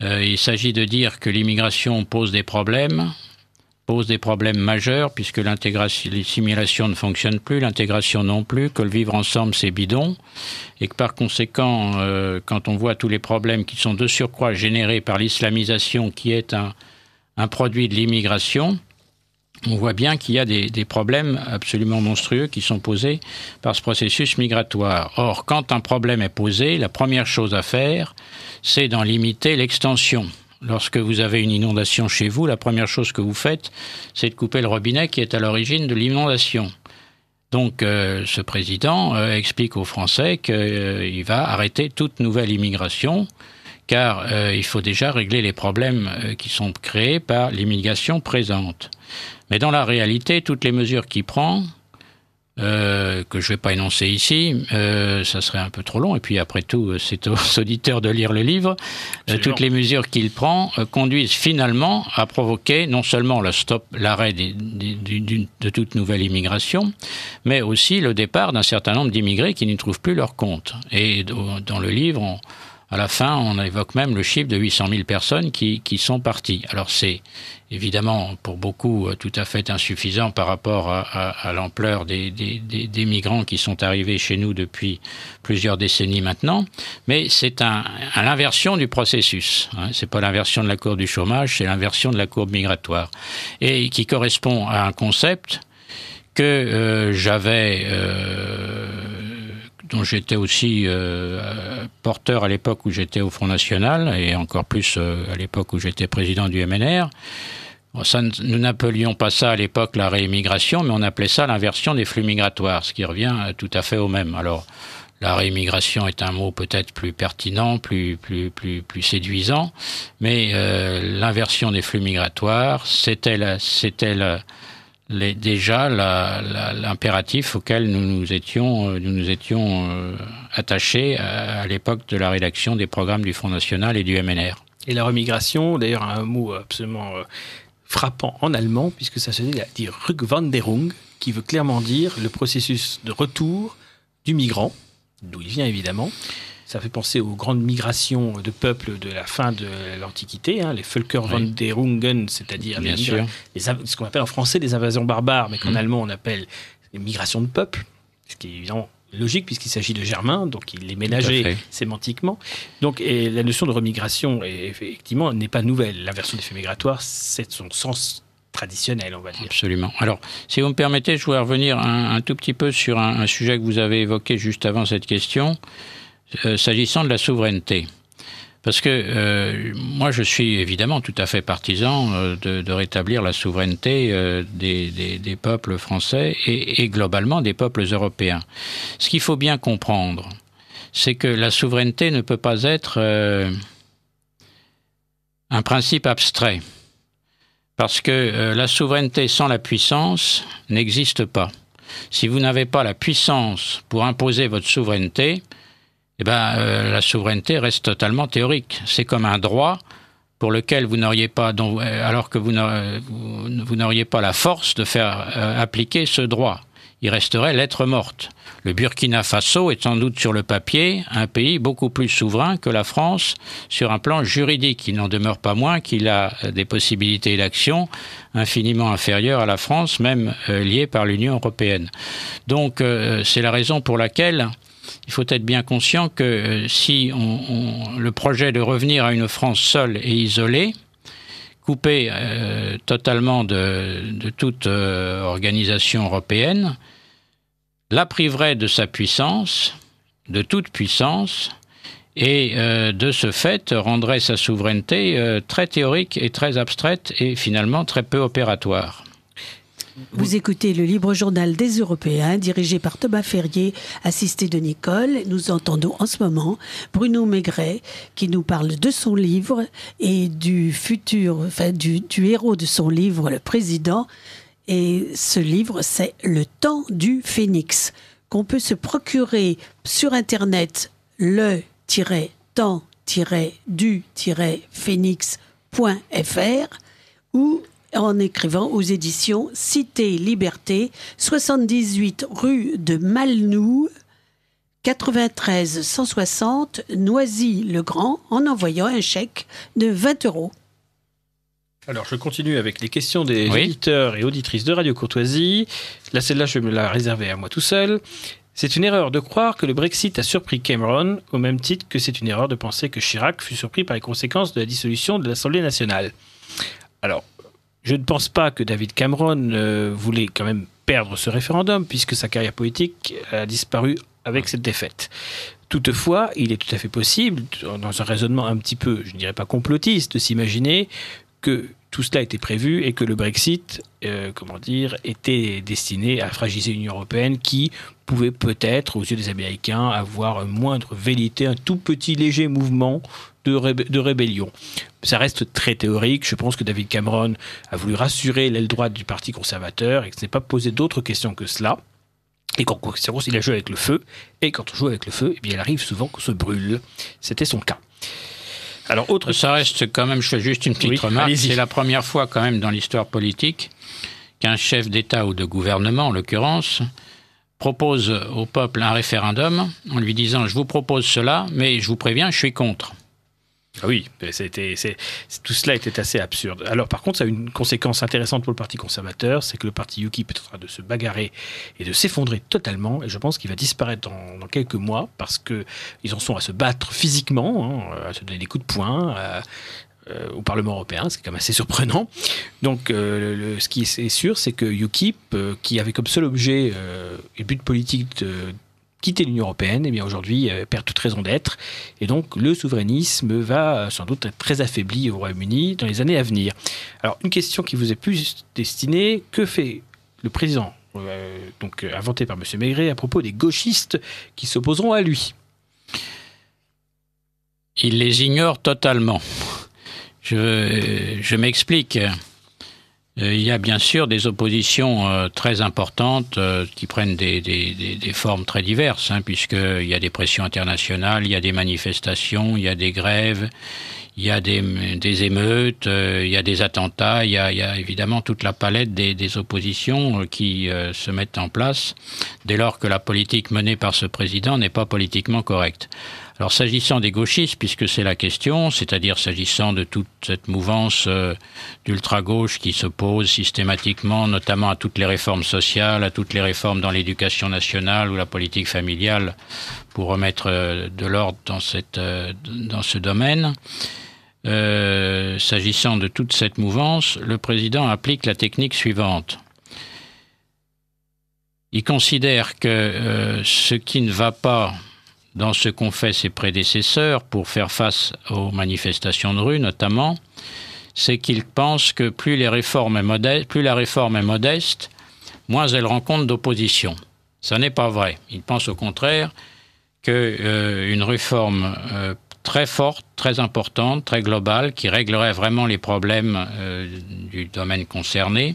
il s'agit de dire que l'immigration pose des problèmes, pose des problèmes majeurs puisque l'intégration, l'assimilation ne fonctionne plus, l'intégration non plus, que le vivre ensemble c'est bidon et que par conséquent, euh, quand on voit tous les problèmes qui sont de surcroît générés par l'islamisation qui est un, produit de l'immigration, on voit bien qu'il y a des, problèmes absolument monstrueux qui sont posés par ce processus migratoire. Or, quand un problème est posé, la première chose à faire, c'est d'en limiter l'extension. Lorsque vous avez une inondation chez vous, la première chose que vous faites, c'est de couper le robinet qui est à l'origine de l'inondation. Donc euh, ce président euh, explique aux Français qu'il euh, va arrêter toute nouvelle immigration, car il faut déjà régler les problèmes qui sont créés par l'immigration présente. Mais dans la réalité, toutes les mesures qu'il prend euh, que je ne vais pas énoncer ici, euh, ça serait un peu trop long. Et puis après tout, euh, c'est aux [LAUGHS] auditeurs de lire le livre. toutes les mesures qu'il prend conduisent finalement à provoquer non seulement stop, l'arrêt de toute nouvelle immigration, mais aussi le départ d'un certain nombre d'immigrés qui n'y trouvent plus leur compte. Et dans le livre, on, à la fin, on évoque même le chiffre de 800 000 personnes qui, qui sont parties. Alors c'est évidemment pour beaucoup euh, tout à fait insuffisant par rapport à, l'ampleur des, des, migrants qui sont arrivés chez nous depuis plusieurs décennies maintenant, mais c'est un, à l'inversion du processus. Hein. C'est pas l'inversion de la courbe du chômage, c'est l'inversion de la courbe migratoire et qui correspond à un concept que euh, j'avais euh, dont j'étais aussi euh, porteur à l'époque où j'étais au Front National et encore plus euh, à l'époque où j'étais président du MNR. nous n'appelions pas ça à l'époque la réimmigration, mais on appelait ça l'inversion des flux migratoires, ce qui revient euh, tout à fait au même. Alors, la réimmigration est un mot peut-être plus pertinent, plus, plus, plus, séduisant, mais l'inversion des flux migratoires, c'était la, c'était la, les, déjà l'impératif auquel nous nous étions, euh, nous étions euh, attachés à, l'époque de la rédaction des programmes du Front National et du MNR. Et la remigration, d'ailleurs un mot absolument euh, frappant en allemand, puisque ça se dit Rückwanderung, qui veut clairement dire le processus de retour du migrant, d'où il vient évidemment, ça fait penser aux grandes migrations de peuples de la fin de l'Antiquité, hein, les Völkerwanderungen, oui. c'est-à-dire les, ce qu'on appelle en français des invasions barbares, mais qu'en mm. allemand on appelle les migrations de peuples, ce qui est évidemment logique puisqu'il s'agit de Germains, donc il les ménageait sémantiquement. Donc et la notion de remigration, effectivement, n'est pas nouvelle. L'inversion des faits migratoires, c'est son sens traditionnel, on va dire. Absolument. Alors, si vous me permettez, je voudrais revenir un, tout petit peu sur un, un, sujet que vous avez évoqué juste avant cette question. Euh, s'agissant de la souveraineté. Parce que euh, moi, je suis évidemment tout à fait partisan euh, de, rétablir la souveraineté des, peuples français et, globalement des peuples européens. Ce qu'il faut bien comprendre, c'est que la souveraineté ne peut pas être un principe abstrait. Parce que la souveraineté sans la puissance n'existe pas. Si vous n'avez pas la puissance pour imposer votre souveraineté, eh ben, euh, la souveraineté reste totalement théorique. C'est comme un droit pour lequel vous n'auriez pas, euh, alors que vous n'auriez pas la force de faire euh, appliquer ce droit. Il resterait lettre morte. Le Burkina Faso est sans doute sur le papier un pays beaucoup plus souverain que la France sur un plan juridique. Il n'en demeure pas moins qu'il a des possibilités d'action infiniment inférieures à la France, même liées par l'Union européenne. Donc c'est la raison pour laquelle il faut être bien conscient que euh, si le projet de revenir à une France seule et isolée, coupée euh, totalement de, toute euh, organisation européenne, la priverait de sa puissance, de toute puissance, et de ce fait rendrait sa souveraineté très théorique et très abstraite et finalement très peu opératoire. Vous écoutez le libre journal des Européens, dirigé par Thomas Ferrier, assisté de Nicole. Nous entendons en ce moment Bruno Maigret, qui nous parle de son livre et du futur, enfin, du, du héros de son livre, le président. Et ce livre, c'est Le temps du phénix, qu'on peut se procurer sur Internet le temps du phénix.fr ou en écrivant aux éditions Cité Liberté, 78 rue de Malnou, 93 160 Noisy-le-Grand, en envoyant un chèque de 20 euros. Alors, je continue avec les questions des éditeurs et auditrices de Radio Courtoisie. Là, celle-là, je vais me la réserver à moi tout seul. C'est une erreur de croire que le Brexit a surpris Cameron, au même titre que c'est une erreur de penser que Chirac fut surpris par les conséquences de la dissolution de l'Assemblée nationale. Alors, je ne pense pas que David Cameron euh, voulait quand même perdre ce référendum, puisque sa carrière politique a disparu avec cette défaite. Toutefois, il est tout à fait possible, dans un raisonnement un petit peu, je ne dirais pas complotiste, de s'imaginer que tout cela était prévu et que le Brexit, euh, comment dire, était destiné à fragiliser l'Union européenne qui pouvait peut-être, aux yeux des Américains, avoir une moindre velléité, un tout petit léger mouvement de, rébellion. Ça reste très théorique. Je pense que David Cameron a voulu rassurer l'aile droite du Parti conservateur et que ce n'est pas posé d'autres questions que cela. Et qu'en conséquence, il a joué avec le feu. Et quand on joue avec le feu, eh bien, il arrive souvent qu'on se brûle. C'était son cas. Alors, autre... Ça reste quand même, je fais juste une petite remarque, c'est la première fois quand même dans l'histoire politique qu'un chef d'État ou de gouvernement, en l'occurrence, propose au peuple un référendum en lui disant je vous propose cela, mais je vous préviens, je suis contre. Ah oui, c'était, tout cela était assez absurde. Alors par contre, ça a une conséquence intéressante pour le Parti conservateur, c'est que le Parti UKIP est en train de se bagarrer et de s'effondrer totalement, et je pense qu'il va disparaître dans, quelques mois, parce que qu'ils en sont à se battre physiquement, hein, à se donner des coups de poing, euh, au Parlement européen, ce qui est quand même assez surprenant. Donc, euh, ce qui est sûr, c'est que UKIP, euh, qui avait comme seul objet et but politique de, quitter l'Union européenne, et eh bien aujourd'hui euh, perd toute raison d'être. Et donc le souverainisme va euh, sans doute être très affaibli au Royaume-Uni dans les années à venir. Alors une question qui vous est plus destinée, que fait le président, euh, donc inventé par M. Maigret, à propos des gauchistes qui s'opposeront à lui Il les ignore totalement. je m'explique. Euh, il y a bien sûr des oppositions euh, très importantes euh, qui prennent des, formes très diverses, hein, puisqu'il y a des pressions internationales, il y a des manifestations, il y a des grèves, il y a des, émeutes, il y a des attentats, il y a, évidemment toute la palette des, oppositions qui se mettent en place dès lors que la politique menée par ce président n'est pas politiquement correcte. Alors s'agissant des gauchistes, puisque c'est la question, c'est-à-dire s'agissant de toute cette mouvance euh, d'ultra-gauche qui s'oppose systématiquement notamment à toutes les réformes sociales, à toutes les réformes dans l'éducation nationale ou la politique familiale, pour remettre euh, de l'ordre dans, cette, euh, dans ce domaine, s'agissant de toute cette mouvance, le président applique la technique suivante. Il considère que ce qui ne va pas dans ce qu'ont fait ses prédécesseurs pour faire face aux manifestations de rue notamment, c'est qu'ils pensent que plus, les réformes plus la réforme est modeste, moins elle rencontre d'opposition. Ça n'est pas vrai. Ils pensent au contraire qu'une euh, réforme euh, très forte, très importante, très globale, qui réglerait vraiment les problèmes euh, du domaine concerné,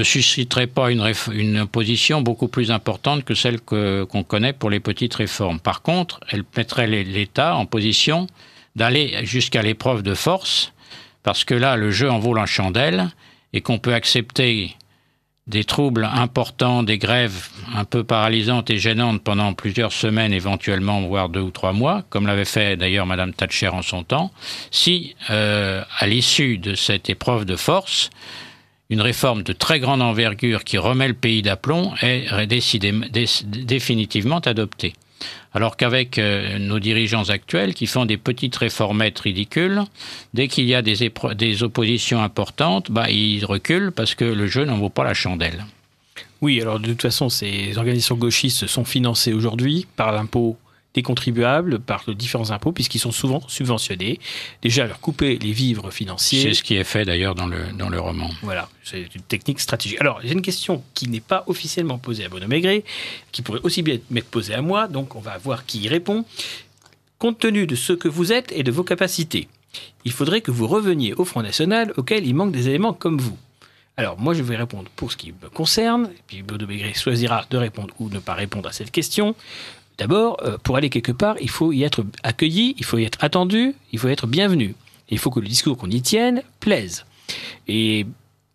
ne susciterait pas une, une position beaucoup plus importante que celle qu'on connaît pour les petites réformes. Par contre, elle mettrait l'État en position d'aller jusqu'à l'épreuve de force, parce que là, le jeu en vaut la chandelle, et qu'on peut accepter des troubles importants, des grèves un peu paralysantes et gênantes pendant plusieurs semaines, éventuellement, voire deux ou trois mois, comme l'avait fait d'ailleurs Madame Thatcher en son temps, si, euh, à l'issue de cette épreuve de force, une réforme de très grande envergure qui remet le pays d'aplomb est définitivement adoptée. Alors qu'avec euh, nos dirigeants actuels qui font des petites réformettes ridicules, dès qu'il y a des, des oppositions importantes, bah, ils reculent parce que le jeu n'en vaut pas la chandelle. Oui, alors de toute façon, ces organisations gauchistes sont financées aujourd'hui par l'impôt des contribuables par les différents impôts, puisqu'ils sont souvent subventionnés. Déjà, leur couper les vivres financiers. C'est ce qui est fait d'ailleurs dans le, dans le roman. Voilà, c'est une technique stratégique. Alors, j'ai une question qui n'est pas officiellement posée à Bruno Maigret, qui pourrait aussi bien être posée à moi, donc on va voir qui y répond. Compte tenu de ce que vous êtes et de vos capacités, il faudrait que vous reveniez au Front National, auquel il manque des éléments comme vous. Alors, moi, je vais répondre pour ce qui me concerne, et puis Bruno Maigret choisira de répondre ou ne pas répondre à cette question. D'abord, euh, pour aller quelque part, il faut y être accueilli, il faut y être attendu, il faut être bienvenu. Il faut que le discours qu'on y tienne plaise. Et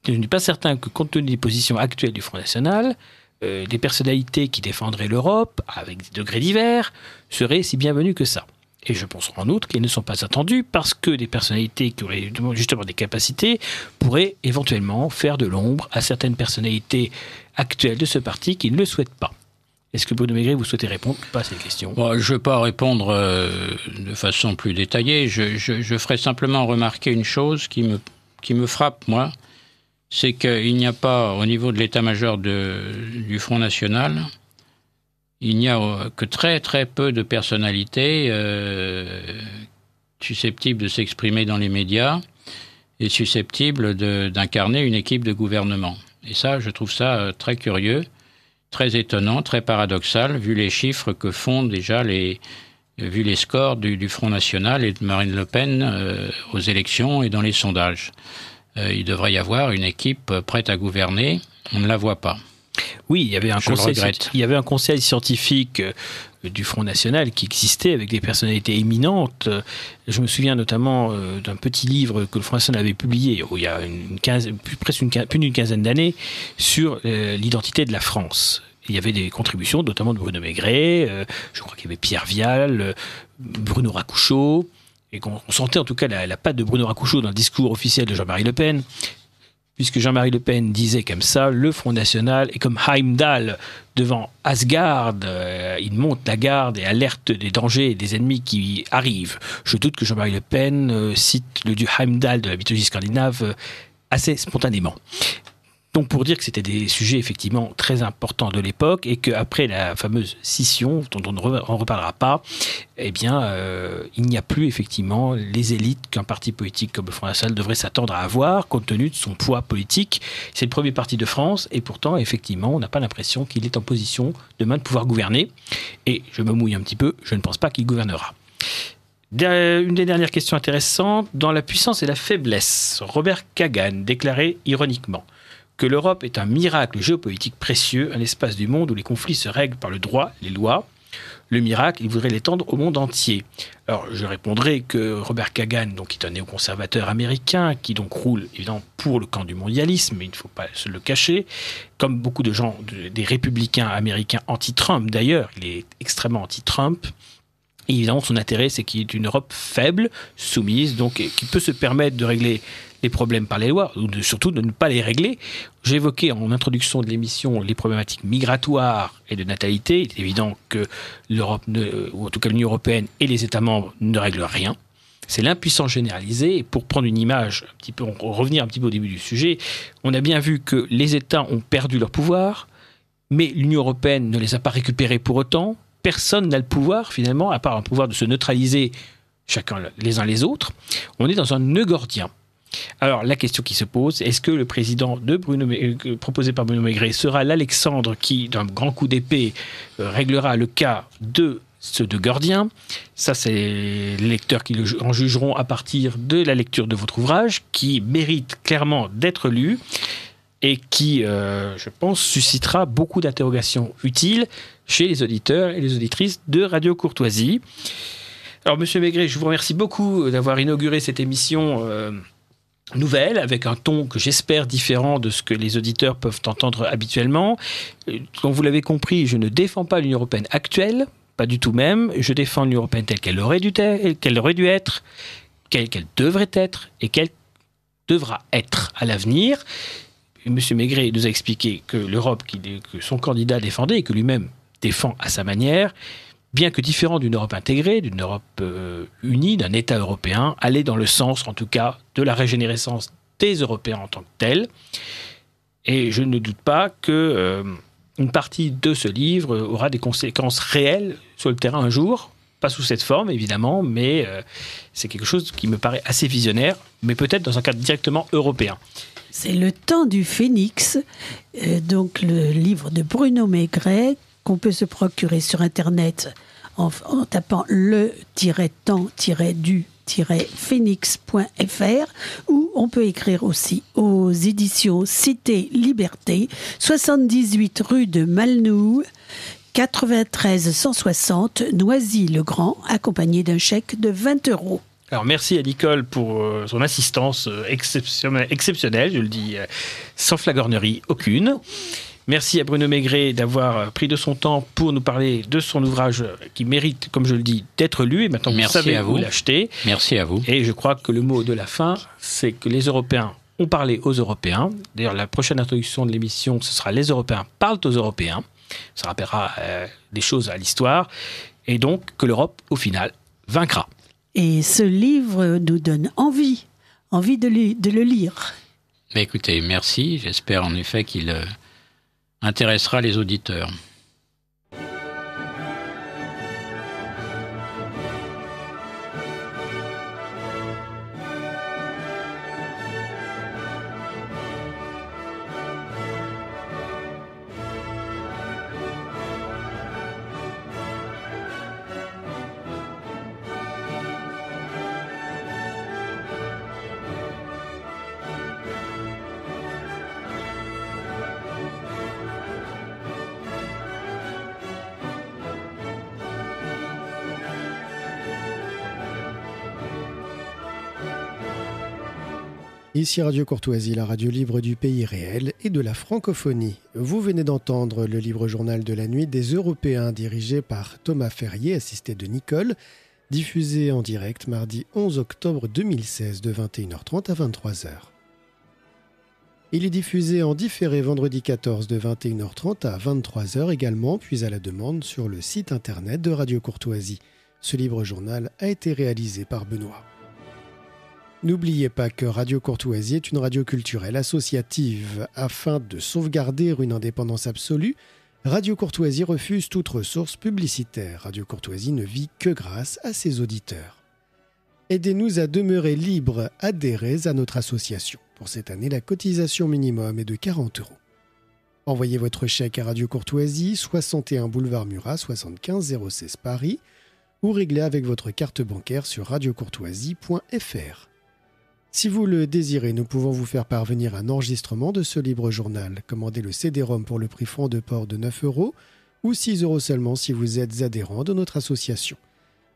je ne suis pas certain que, compte tenu des positions actuelles du Front National, euh, des personnalités qui défendraient l'Europe, avec des degrés divers, seraient si bienvenues que ça. Et je pense en outre qu'ils ne sont pas attendus parce que des personnalités qui auraient justement des capacités pourraient éventuellement faire de l'ombre à certaines personnalités actuelles de ce parti qui ne le souhaitent pas. Est-ce que vous souhaitez répondre à ces questions Je ne vais pas répondre euh, de façon plus détaillée. Je, ferai simplement remarquer une chose qui me, frappe, moi. C'est qu'il n'y a pas, au niveau de l'état-major du Front National, il n'y a euh, que très très peu de personnalités euh, susceptibles de s'exprimer dans les médias et susceptibles d'incarner une équipe de gouvernement. Et ça, je trouve ça très curieux très étonnant, très paradoxal, vu les chiffres que font déjà les, vu les scores du, Front National et de Marine Le Pen euh, aux élections et dans les sondages. Euh, il devrait y avoir une équipe prête à gouverner. On ne la voit pas. Oui, il y avait un, il y avait un conseil scientifique euh, euh, du Front National qui existait avec des personnalités éminentes. Euh, je me souviens notamment euh, d'un petit livre que le Front National avait publié il y a une plus, presque une, plus d'une quinzaine d'années sur l'identité de la France. Il y avait des contributions, notamment de Bruno Maigret, je crois qu'il y avait Pierre Vial, Bruno Racouchot, et qu'on sentait en tout cas la, patte de Bruno Racouchot dans le discours officiel de Jean-Marie Le Pen puisque Jean-Marie Le Pen disait comme ça, le Front National est comme Heimdall devant Asgard, euh, il monte la garde et alerte des dangers et des ennemis qui arrivent. Je doute que Jean-Marie Le Pen euh, cite le dieu Heimdall de la mythologie scandinave euh, assez spontanément. Donc pour dire que c'était des sujets effectivement très importants de l'époque et qu'après la fameuse scission, dont on ne reparlera pas, eh bien euh, il n'y a plus effectivement les élites qu'un parti politique comme le Front National devrait s'attendre à avoir compte tenu de son poids politique. C'est le premier parti de France et pourtant effectivement on n'a pas l'impression qu'il est en position demain de pouvoir gouverner. Et je me mouille un petit peu, je ne pense pas qu'il gouvernera. Une des dernières questions intéressantes, dans la puissance et la faiblesse, Robert Kagan déclarait ironiquement que l'Europe est un miracle géopolitique précieux, un espace du monde où les conflits se règlent par le droit, les lois. Le miracle, il voudrait l'étendre au monde entier. Alors, je répondrai que Robert Kagan, donc, est un néoconservateur américain, qui donc roule, évidemment, pour le camp du mondialisme, il ne faut pas se le cacher. Comme beaucoup de gens, des républicains américains anti-Trump, d'ailleurs, il est extrêmement anti-Trump. évidemment, son intérêt, c'est qu'il ait une Europe faible, soumise, donc qui peut se permettre de régler les problèmes par les lois, ou surtout de ne pas les régler. J'évoquais en introduction de l'émission les problématiques migratoires et de natalité. Il est évident que l'Europe, ou en tout cas l'Union européenne et les États membres ne règlent rien. C'est l'impuissance généralisée. pour prendre une image, un petit peu, revenir un petit peu au début du sujet, on a bien vu que les États ont perdu leur pouvoir, mais l'Union européenne ne les a pas récupérés pour autant. Personne n'a le pouvoir, finalement, à part un pouvoir de se neutraliser chacun les uns les autres. On est dans un nœud gordien. Alors la question qui se pose, est-ce que le président de Bruno, euh, proposé par Bruno Maigret sera l'Alexandre qui, d'un grand coup d'épée, euh, réglera le cas de ceux de Gordien. Ça, c'est les lecteurs qui en jugeront à partir de la lecture de votre ouvrage, qui mérite clairement d'être lu et qui, euh, je pense, suscitera beaucoup d'interrogations utiles chez les auditeurs et les auditrices de Radio Courtoisie. Alors, Monsieur Maigret, je vous remercie beaucoup d'avoir inauguré cette émission nouvelle, avec un ton que j'espère différent de ce que les auditeurs peuvent entendre habituellement. Euh, Comme vous l'avez compris, je ne défends pas l'Union européenne actuelle, pas du tout même. Je défends l'Union européenne telle qu'elle aurait, dû euh, qu'elle aurait dû être, qu'elle devrait être et qu'elle devra être à l'avenir. M. Maigret nous a expliqué que l'Europe que son candidat défendait et que lui-même défend à sa manière, bien que différent d'une Europe intégrée, d'une Europe euh, unie, d'un État européen, aller dans le sens, en tout cas, de la régénérescence des Européens en tant que tels. Et je ne doute pas que euh, une partie de ce livre aura des conséquences réelles sur le terrain un jour, pas sous cette forme évidemment, mais euh, c'est quelque chose qui me paraît assez visionnaire, mais peut-être dans un cadre directement européen. C'est le temps du phénix, donc le livre de Bruno Maigret qu'on peut se procurer sur Internet en, tapant le-temps-du-phoenix.fr ou on peut écrire aussi aux éditions Cité Liberté, 78 rue de Malnou, 93 160 Noisy-le-Grand, accompagné d'un chèque de 20 euros. Alors merci à Nicole pour euh, son assistance euh, exceptionnelle, je le dis euh, sans flagornerie aucune. Merci à Bruno Maigret d'avoir euh, pris de son temps pour nous parler de son ouvrage euh, qui mérite, comme je le dis, d'être lu. Et maintenant, vous Merci savez à vous. l'acheter. Merci à vous. Et je crois que le mot de la fin, c'est que les Européens ont parlé aux Européens. D'ailleurs, la prochaine introduction de l'émission, ce sera Les Européens parlent aux Européens. Ça rappellera euh, des choses à l'histoire. Et donc, que l'Europe, au final, vaincra. Et ce livre nous donne envie, envie de, le, de le lire. Mais écoutez, merci. J'espère en effet qu'il intéressera les auditeurs. ici Radio Courtoisie, la radio libre du pays réel et de la francophonie. Vous venez d'entendre le libre journal de la nuit des Européens dirigé par Thomas Ferrier, assisté de Nicole, diffusé en direct mardi 11 octobre 2016 de 21h30 à 23h. Il est diffusé en différé vendredi 14 de 21h30 à 23h également, puis à la demande sur le site internet de Radio Courtoisie. Ce libre journal a été réalisé par Benoît. N'oubliez pas que Radio Courtoisie est une radio culturelle associative. Afin de sauvegarder une indépendance absolue, Radio Courtoisie refuse toute ressource publicitaire. Radio Courtoisie ne vit que grâce à ses auditeurs. Aidez-nous à demeurer libres, adhérez à notre association. Pour cette année, la cotisation minimum est de 40 euros. Envoyez votre chèque à Radio Courtoisie, 61 boulevard Murat, 75 016 Paris, ou réglez avec votre carte bancaire sur radiocourtoisie.fr. Si vous le désirez, nous pouvons vous faire parvenir un enregistrement de ce libre journal. Commandez le CD-ROM pour le prix franc de port de 9 euros ou 6 euros seulement si vous êtes adhérent de notre association.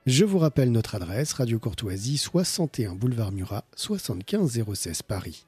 Je vous rappelle notre adresse, Radio Courtoisie, 61 Boulevard Murat, 75 016 Paris.